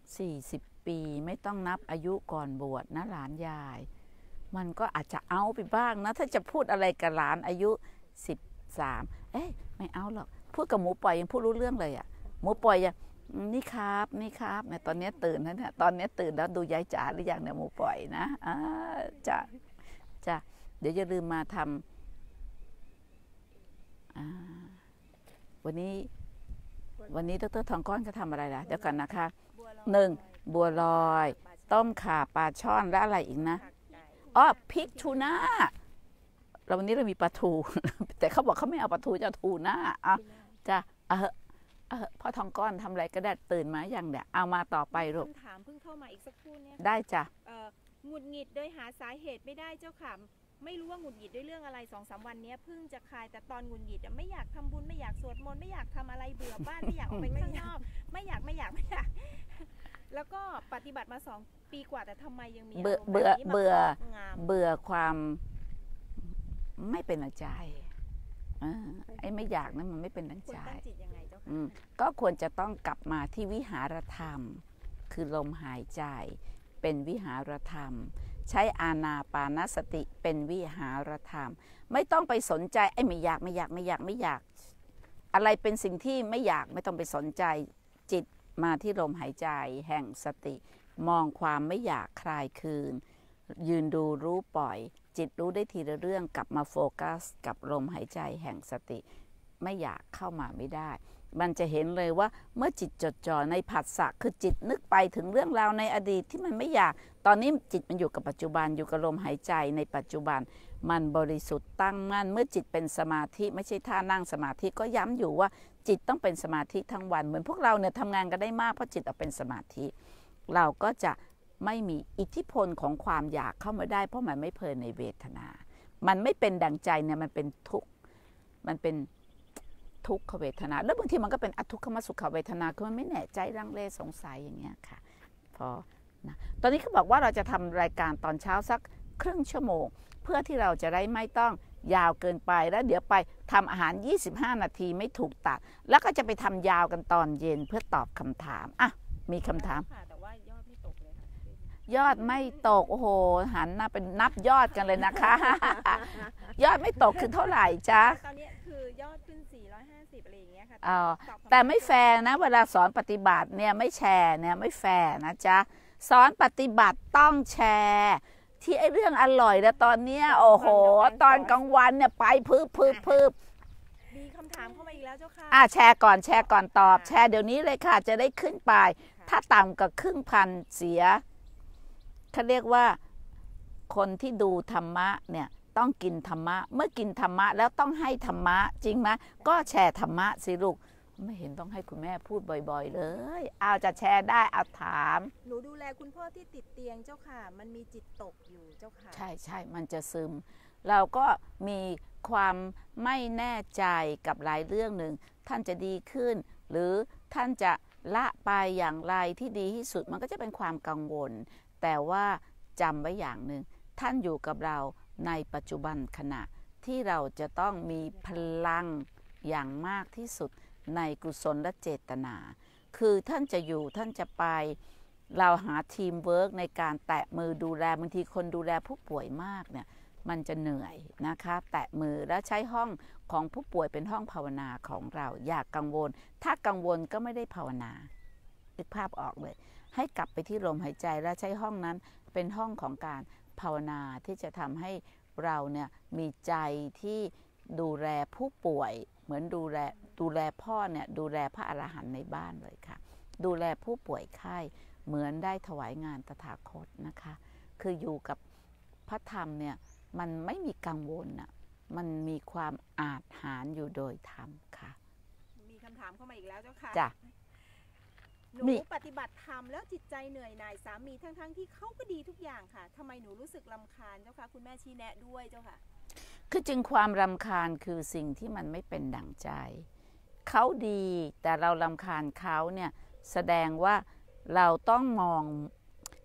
Speaker 1: 40 ปีไม่ต้องนับอายุก่อนบวชนะหลานยาย มันก็อาจจะเอาไปบ้างนะ ถ้าจะพูดอะไรกับหลานอายุ 13 เอ๊ะไม่เอาหรอกพูดกับหมูปล่อยยังพูดรู้เรื่องเลยอะ่ะหมูปล่อยอย่างนี่ครับนี่ครับเนี่ยตอนนี้ตื่นแล้วเนี่ยตอนนี้ตื่นแล้วดูยายจ๋าหรือยังเนี่ยหมูปล่อยนะอ่าจ้ะจ้ะเดี๋ยวอย่าลืมมาทำวันนี้ วันนี้ดรทองก้อนก็ทำอะไรล่ะเดี๋ยวกันนะคะหนึ่งบัวลอย ต้มข่าปลาช่อนและอะไรอีกนะอ๋อพริกทูน่าเราวันนี้เรามีปลาทู แต่เขาบอกเขาไม่เอาปลาทูจะทูหน้าอ่ะจะเออเออพ่อทองก้อนทำอะไรก็ได้ตื่นมาอย่างเนี่ยเอามาต่อไปลูก
Speaker 2: ถามเพิ่งเข้ามาอีกสักครู่เนี่ยได้จ้ะหงุดหงิดโดยหาสาเหตุไม่ได้เจ้าค่ะไม่รู้ว่าหงุดหงิดด้วยเรื่องอะไรสองสาวันนี้เพิ่งจะคลายแต่ตอนหงุดหงิดไม่อยากทำบุญไม่อยากสวดมนต์ไม่อยากทำอะไรเบื่อบ้านไม่อยากออกไปข้างนอกไม่อยากไม่อยากไม่อยาก แล้วก็ปฏิบัติมาสองปีกว่าแต่ทำไมยังมีเบื่อเบื่อเ
Speaker 1: บื่อความไม่เป็นดังใจไอ้ไม่อยากนั้นมันไม่เป็นดังใจ ก็ควรจะต้องกลับมาที่วิหารธรรม คือลมหายใจ เป็นวิหารธรรม ใช้อานาปานสติเป็นวิหารธรรม ไม่ต้องไปสนใจไอ้ไม่อยากไม่อยากไม่อยากไม่อยาก อะไรเป็นสิ่งที่ไม่อยากไม่ต้องไปสนใจ จิตมาที่ลมหายใจแห่งสติมองความไม่อยากคลายคืน ยืนดูรู้ปล่อยจิตรู้ได้ทีละเรื่องกลับมาโฟกัส กับลมหายใจแห่งสติไม่อยากเข้ามาไม่ได้ มันจะเห็นเลยว่าเมื่อจิตจดจ่อในผัสสะคือจิตนึกไปถึงเรื่องราวในอดีตที่มันไม่อยากตอนนี้จิตมันอยู่กับปัจจุบันอยู่กับลมหายใจ ในปัจจุบัน มันบริสุทธิ์ตั้งมั่นเมื่อจิตเป็นสมาธิ ไม่ใช่ท่านั่งสมาธิก็ย้ำอยู่ว่าจิตต้องเป็นสมาธิทั้งวันเหมือนพวกเราเนี่ยทำงานก็ได้มากเพราะจิตเอาเป็นสมาธิ เราก็จะไม่มีอิทธิพลของความอยากเข้ามาได้เพราะมันไม่เพลินในเวทนา มันไม่เป็นดังใจเนี่ยมันเป็นทุกข์ มันเป็นทุกขเวทนา แล้วบางทีมันก็เป็นอทุกขมสุขเวทนาคือมันไม่แน่ใจรังเลสงสัยอย่างเงี้ยค่ะพอนะตอนนี้เขาบอกว่าเราจะทำรายการตอนเช้าสักครึ่งชั่วโมง เพื่อที่เราจะได้ไม่ต้องยาวเกินไปแล้วเดี๋ยวไปทำอาหาร 25 นาทีไม่ถูกตัด แล้วก็จะไปทำยาวกันตอนเย็นเพื่อตอบคำถามอ่ะมีคำถามยอดไม่ตกโอ้โหหันหน้าเป็นนับยอดกันเลยนะคะ ยอดไม่ตกคือเท่าไหร่จ๊ะ
Speaker 2: ตอนนี้คือยอดขึ้น450อะไรอย่างเงี้ย
Speaker 1: ค่ะอ๋อแต่ไม่แฟร์นะ เวลาสอนปฏิบัติเนี่ยไม่แชร์เนี่ยไม่แฟร์นะจ๊ะสอนปฏิบัติต้องแชร์ที่ไอเรื่องอร่อยนะตอนเนี้ยโอ้โห ตอนกลางวันเนี่ยไปพืบพืบพืบมีคำถามเข้ามาอีกแล้วเจ้าค่ะอ่าแชร์ก่อนแชร์ก่อนตอบ แชร์เดี๋ยวนี้เลยค่ะจะได้ขึ้นไป ถ้าต่ำกับครึ่งพันเสียเขาเรียกว่าคนที่ดูธรรมะเนี่ยต้องกินธรรมะ เมื่อกินธรรมะแล้วต้องให้ธรรมะจริงไหมก็แชร์ธรรมะสิลูกไม่เห็นต้องให้คุณแม่พูดบ่อยๆ เลยเอาจะแชร์ได้เอาถาม
Speaker 2: หนูดูแลคุณพ่อที่ติดเตียงเจ้าค่ะ มันมีจิตตกอยู่เจ้าค่ะ ใช่ใช่มัน
Speaker 1: จะซึม เราก็มีความไม่แน่ใจกับหลายเรื่องหนึ่งท่านจะดีขึ้น หรือท่านจะละไปอย่างไรที่ดีที่สุดมันก็จะเป็นความกังวลแต่ว่าจำไว้อย่างหนึ่งท่านอยู่กับเราในปัจจุบันขณะที่เราจะต้องมีพลังอย่างมากที่สุดในกุศลและเจตนา คือท่านจะอยู่ท่านจะไปเราหาทีมเวิร์กในการแตะมือดูแลบางทีคนดูแลผู้ป่วยมากเนี่ยมันจะเหนื่อยนะคะแตะมือแล้วใช้ห้องของผู้ป่วยเป็นห้องภาวนาของเราอย่ากกังวล ถ้ากังวลก็ไม่ได้ภาวนานึกภาพออกเลยให้กลับไปที่ลมหายใจ และใช้ห้องนั้นเป็นห้องของการภาวนาที่จะทำให้เราเนี่ยมีใจที่ดูแลผู้ป่วยเหมือนดูแลดูแลพ่อเนี่ย ดูแลพระอรหันต์ในบ้านเลยค่ะ ดูแลผู้ป่วยไข้เหมือนได้ถวายงานตถาคตนะคะ คืออยู่กับพระธรรมเนี่ยมันไม่มีกังวลอะมันมีความอาจหารอยู่โดยธรรมค่ะ
Speaker 2: มีคำถามเข้ามาอีกแล้วเจ้าค่ะจ้ะหนูปฏิบัติธรรมแล้วจิตใจเหนื่อยหน่ายสามีทั้งๆทที่เขาก็ดีทุกอย่างค่ะทำไมหนูรู้สึกลำคาญเจ้าค่ะคุณแม่ชี้แนะด้วยเจ้าค่ะ
Speaker 1: คือจึงความรำคาญคือสิ่งที่มันไม่เป็นดั่งใจ เขาดีแต่เรารำคาญเขาเนี่ยแสดงว่าเราต้องมอง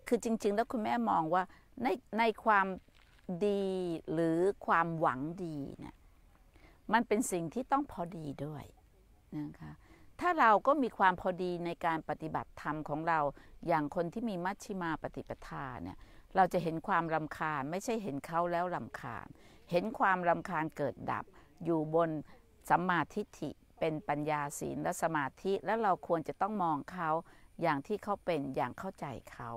Speaker 1: คือจริง ๆ แล้วคุณแม่มองว่า ในในความดีหรือความหวังดีเนี่ย มันเป็นสิ่งที่ต้องพอดีด้วยนะคะถ้าเราก็มีความพอดีในการปฏิบัติธรรมของเราอย่างคนที่มีมัชชิมาปฏิปทาเนี่ย เราจะเห็นความรำคาญไม่ใช่เห็นเขาแล้วรำคาญ เห็นความรำคาญเกิดดับอยู่บนสัมมาทิฏฐิเป็นปัญญาศีล และสมาธิแล้วเราควรจะต้องมองเขาอย่างที่เขาเป็นอย่างเข้าใจเขา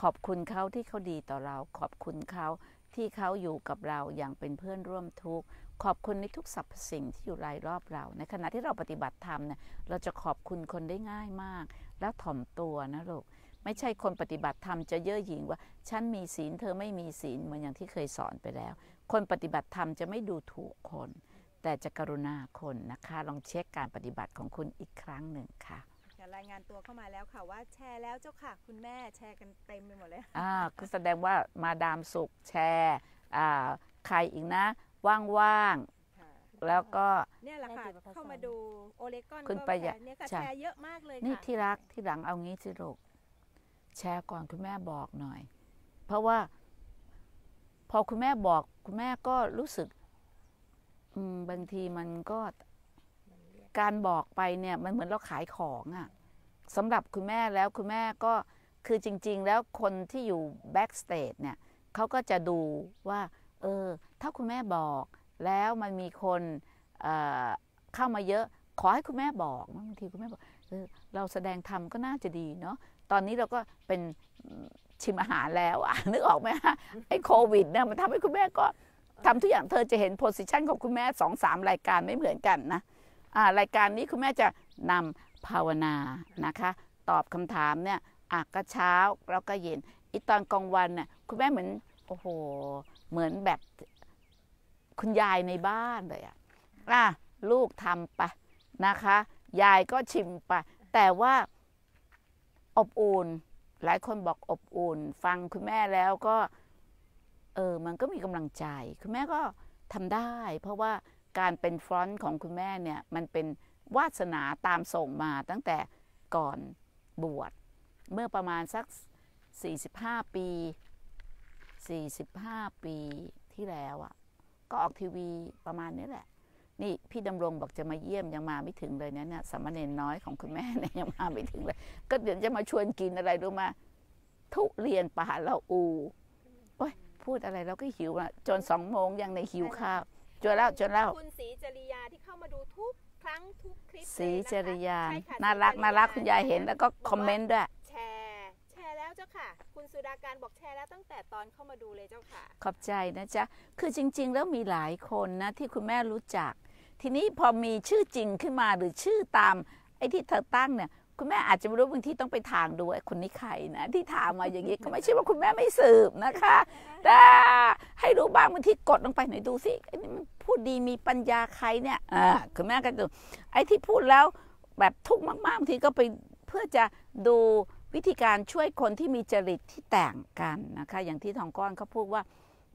Speaker 1: ขอบคุณเขาที่เขาดีต่อเราขอบคุณเขาที่เขาอยู่กับเราอย่างเป็นเพื่อนร่วมทุกข์ขอบคุณในทุกสรรพสิ่งที่อยู่รายรอบเรา ในขณะที่เราปฏิบัติธรรมเนี่ยเราจะขอบคุณคนได้ง่ายมาก แล้วถ่อมตัวนะลูกไม่ใช่คนปฏิบัติธรรมจะเย่อหยิ่งว่าฉันมีศีลเธอไม่มีศีลเหมือนอย่างที่เคยสอนไปแล้ว คนปฏิบัติธรรมจะไม่ดูถูกคน แต่จะกรุณาคนนะคะ ลองเช็คการปฏิบัติของคุณอีกครั้งหนึ่งค่ะ
Speaker 2: รายงานตัวเข้ามาแล้วค่ะว่า แชร์แล้วเจ้าค่ะคุณแม่ แชร์กันเต็มไปหมดเลย
Speaker 1: อ่าคือแสดงว่ามาดามสุขแชร์อ่าใครอีกนะว่างๆแล้วก็
Speaker 2: เนี่ยแหละค่ะเข้ามาดูโอเลกอนคุณปยน่แชร์เยอะมากเลยนี่ที่รัก
Speaker 1: ที่หลังเอางี้สิลูกแชร์ก่อนคุณแม่บอกหน่อย เพราะว่า พอคุณแม่บอกคุณแม่ก็รู้สึกอืมบางทีมันก็การบอกไปเนี่ยมันเหมือนเราขายของอะ่ะสำหรับคุณแม่แล้วคุณแม่ก็คือจริง ๆ แล้วคนที่อยู่แบ็กสเตจเนี่ยเขาก็จะดูว่า เออถ้าคุณแม่บอกแล้วมันมีคนเข้ามาเยอะ ขอให้คุณแม่บอกบางทีคุณแม่บอกเออเราแสดงธรรมก็น่าจะดีเนาะตอนนี้เราก็เป็นชิมอาหารแล้วอนึกออกไหมฮะไอ้โควิดเนี่ยมันทำให้คุณแม่ก็ทำทุกอย่างเธอจะเห็นโพสิชันของคุณแม่สองสามรายการไม่เหมือนกันนะอ่ารายการนี้คุณแม่จะนำภาวนานะคะ ตอบคำถามเนี่ยอ่กก็เช้าแล้วก็เย็นอีตอนกลางวันน่ยคุณแม่เหมือนโอ้โหเหมือนแบบคุณยายในบ้านเลยอ่ะอ่ะ ลูกทำไปนะคะ ยายก็ชิมไป แต่ว่าอบอุ่น หลายคนบอกอบอุ่น ฟังคุณแม่แล้วก็เออ มันก็มีกำลังใจ คุณแม่ก็ทำได้ เพราะว่าการเป็นฟรอนต์ของคุณแม่เนี่ย มันเป็นวาสนาตามส่งมาตั้งแต่ก่อนบวช เมื่อประมาณสัก 45 ปี 45 ปีที่แล้วอะก็ออกทีวีประมาณนี้แหละ นี่พี่ดำรงบอกจะมาเยี่ยมยังมาไม่ถึงเลยนะเนี่ยสามเณรน้อยของคุณแม่เนี่ยยังมาไม่ถึงเลย ก็เดี๋ยวจะมาชวนกินอะไรรู้มาทุเรียนป่าเราอูโอ้ยพูดอะไรเราก็หิวอะจนสองโมงยังในหิวข้าวจนแล้วจนแล้วคุณศรีจริ
Speaker 2: ยาที่เข้ามาดูทุกค
Speaker 1: รั้งทุกคลิปศรีจริยาน่ารักน่ารักคุณยายเห็นแล้วก็คอมเมนต์ด้วย
Speaker 2: เจ้าค่ะ คุณสุดาการบอกแชร์แล้วตั้งแต่ตอนเข้ามาดูเลยเจ้าค่ะ
Speaker 1: ขอบใจนะจ๊ะ คือจริงๆ แล้วมีหลายคนนะที่คุณแม่รู้จัก ทีนี้พอมีชื่อจริงขึ้นมาหรือชื่อตามไอ้ที่เธอตั้งเนี่ย คุณแม่อาจจะไม่รู้บางทีต้องไปทางดูไอ้คนนี้ใครนะที่ถามมาอย่างนี้ก็ไม่ใช่ว่าคุณแม่ไม่สืบนะคะ แต่ให้รู้บ้างบางทีกดลงไปหน่อยดูสิไอ้นี่มันพูดดีมีปัญญาใครเนี่ยอ่าคุณแม่ก็ดูไอ้ที่พูดแล้วแบบทุกข์มากๆบางทีก็ไปเพื่อจะดูวิธีการช่วยคนที่มีจริตที่แตกกันนะคะอย่างที่ทองก้อนเขาพูดว่า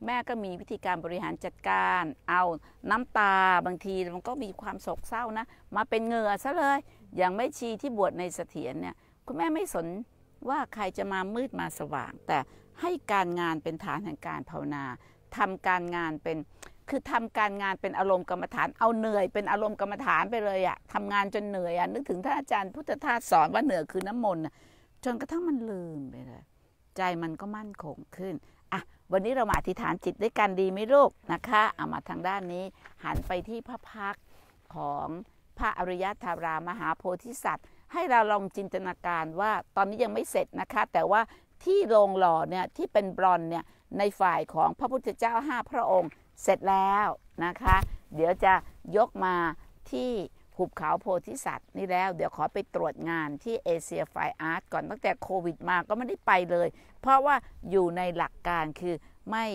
Speaker 1: แม่ก็มีวิธีการบริหารจัดการเอาน้ำตาบางทีมันก็มีความโศกเศร้านะ มาเป็นเหงื่อซะเลยอย่างไม่ชีที่บวชในเสถียรเนี่ยคุณแม่ไม่สนว่าใครจะมามืดมาสว่าง แต่ให้การงานเป็นฐานแห่งการภาวนา ทำการงานเป็นคือทำการงานเป็นอารมณ์กรรมฐาน เอาเหนื่อยเป็นอารมณ์กรรมฐานไปเลยอะทำงานจนเหนื่อยอะนึกถึงท่านอาจารย์ พุทธทาสสอนว่าเหนื่อยคือน้ำมนต์จนกระทั่งมันลืมไปเลย ใจมันก็มั่นคงขึ้น อ่ะ วันนี้เรามาอธิษฐานจิตด้วยกันดีไหมลูก นะคะ เอามาทางด้านนี้ หันไปที่พระพักของพระอริยธารามหาโพธิสัตว์ ให้เราลองจินตนาการว่า ตอนนี้ยังไม่เสร็จนะคะ แต่ว่าที่โรงหล่อเนี่ย ที่เป็นบรอนเนี่ย ในฝ่ายของพระพุทธเจ้าห้าพระองค์ เสร็จแล้วนะคะ เดี๋ยวจะยกมาที่หุบเขาโพธิสัตว์ นี่แล้วเดี๋ยวขอไปตรวจงานที่เอเชียไฟอาร์ตก่อนตั้งแต่โควิดมาก็ไม่ได้ไปเลย เพราะว่าอยู่ในหลักการคือไม่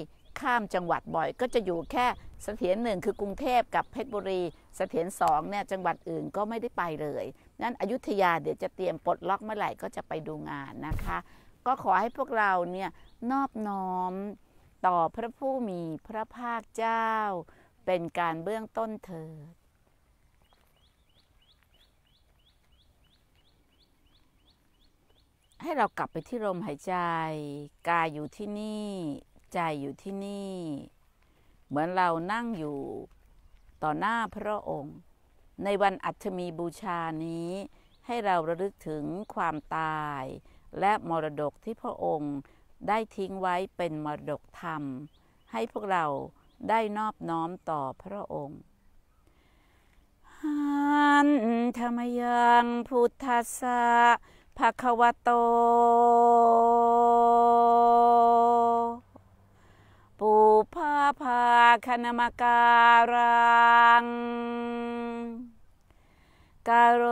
Speaker 1: ข้ามจังหวัดบ่อย ก็จะอยู่แค่เสถียรหนึ่งคือกรุงเทพกับเพชรบุรีเสถียรสองเนี่ยจังหวัดอื่นก็ไม่ได้ไปเลยนั้นอยุธยาเดี๋ยวจะเตรียมปลดล็อกเมื่อไหร่ก็จะไปดูงานนะคะ ก็ขอให้พวกเราเนี่ยนอบน้อมต่อพระผู้มีพระภาคเจ้า เป็นการเบื้องต้นเถิดให้เรากลับไปที่ลมหายใจ กายอยู่ที่นี่ใจอยู่ที่นี่ เหมือนเรานั่งอยู่ ต่อหน้าพระองค์ ในวันอัฐมีบูชานี้ ให้เราระลึกถึงความตาย และมรดกที่พระองค์ได้ทิ้งไว้เป็นมรดกธรรม ให้พวกเราได้นอบน้อมต่อพระองค์หันธรรมยังพุทธะภะคะวะโตปูพาภาคณมการังกโร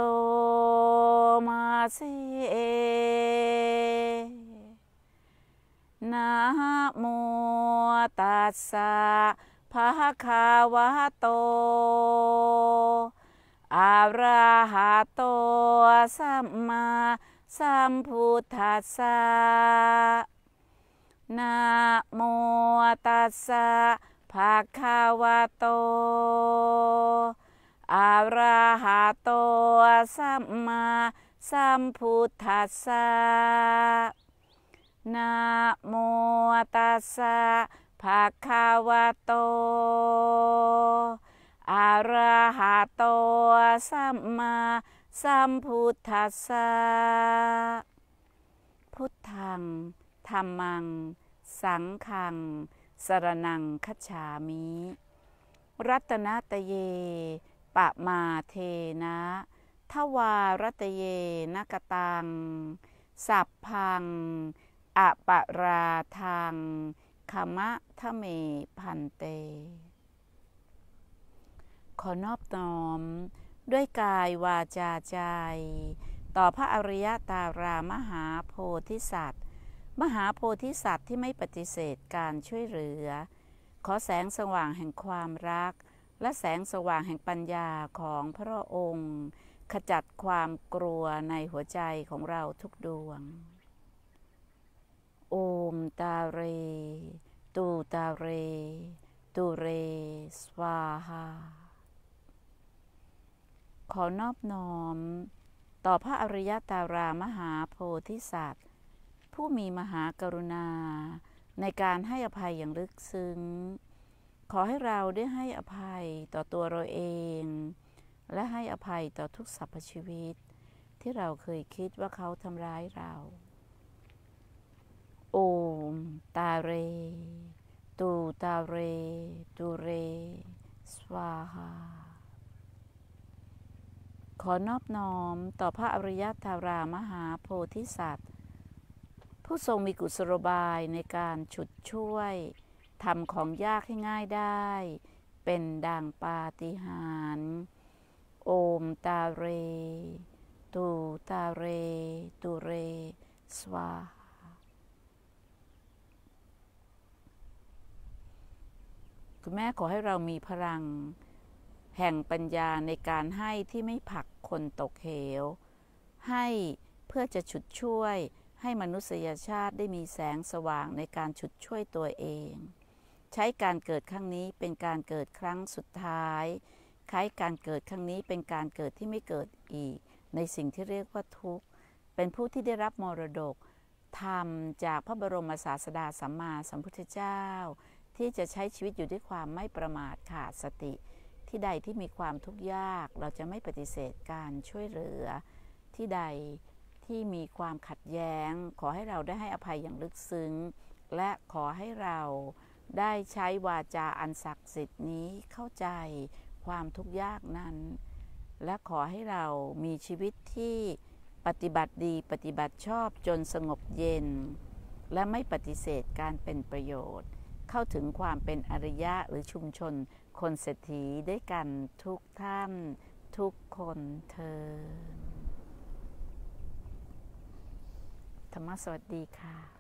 Speaker 1: มาเซนาโมตัสสะภะคะวะโตอาราหะโตสัมมาสัมพุทธัสสะนะโมตัสสะ ภะคะวะโตอะระหะโต สัมมาสัมพุทธัสสะนะโมตัสสะ ภะคะวะโตอะระหะโต สัมมาสัมพุทธัสสะพุทธังธรรมัง สังขัง สรนังคัจฉามิ รัตนตเย ปะมาเทนะ ทวารตเยนกตัง สัพพัง อปราทังขมะทะเมพันเต ขอนอบน้อมด้วยกายวาจาใจ ต่อพระอริยตารา มหาโพธิสัตว์ มหาโพธิสัตว์ที่ไม่ปฏิเสธการช่วยเหลือ ขอแสงสว่างแห่งความรัก และแสงสว่างแห่งปัญญาของพระองค์ ขจัดความกลัวในหัวใจของเราทุกดวง โอมตาเรตูตาเรตูเรสวาหาขอนอบน้อม ต่อพระอริยตารามหาโพธิสัตว์ ผู้มีมหากรุณา ในการให้อภัยอย่างลึกซึ้ง ขอให้เราได้ให้อภัยต่อตัวเราเอง และให้อภัยต่อทุกสรรพชีวิต ที่เราเคยคิดว่าเขาทำร้ายเรา โอมตาเรตูตาเรตูเรสวาหาขอนอบน้อมต่อพระอริยธารามหาโพธิสัตว์ ผู้ทรงมีกุศโลบายในการฉุดช่วยทำของยากให้ง่ายได้ เป็นด่างปาฏิหาริย์โอมตาเร ตูตาเรตูเรสวาคุณแม่ขอให้เรามีพลังแห่งปัญญาในการให้ที่ไม่ผักคนตกเหวให้เพื่อจะฉุดช่วยให้มนุษยชาติได้มีแสงสว่างในการฉุดช่วยตัวเอง ใช้การเกิดครั้งนี้เป็นการเกิดครั้งสุดท้ายใช้การเกิดครั้งนี้เป็นการเกิดที่ไม่เกิดอีก ในสิ่งที่เรียกว่าทุกข์เป็นผู้ที่ได้รับมรดกธรรมจากพระบรมศาสดาสัมมาสัมพุทธเจ้า ที่จะใช้ชีวิตอยู่ด้วยความไม่ประมาทขาดสติที่ใดที่มีความทุกข์ยากเราจะไม่ปฏิเสธการช่วยเหลือ ที่ใดที่มีความขัดแย้ง ขอให้เราได้ให้อภัยอย่างลึกซึ้ง และขอให้เราได้ใช้วาจาอันศักดิ์สิทธิ์นี้เข้าใจความทุกข์ยากนั้น และขอให้เรามีชีวิตที่ปฏิบัติดีปฏิบัติชอบจนสงบเย็น และไม่ปฏิเสธการเป็นประโยชน์ เข้าถึงความเป็นอริยะหรือชุมชนคนเศรษฐีด้วยกันทุกท่าน ทุกคนเธอ ธรรมสวัสดีค่ะ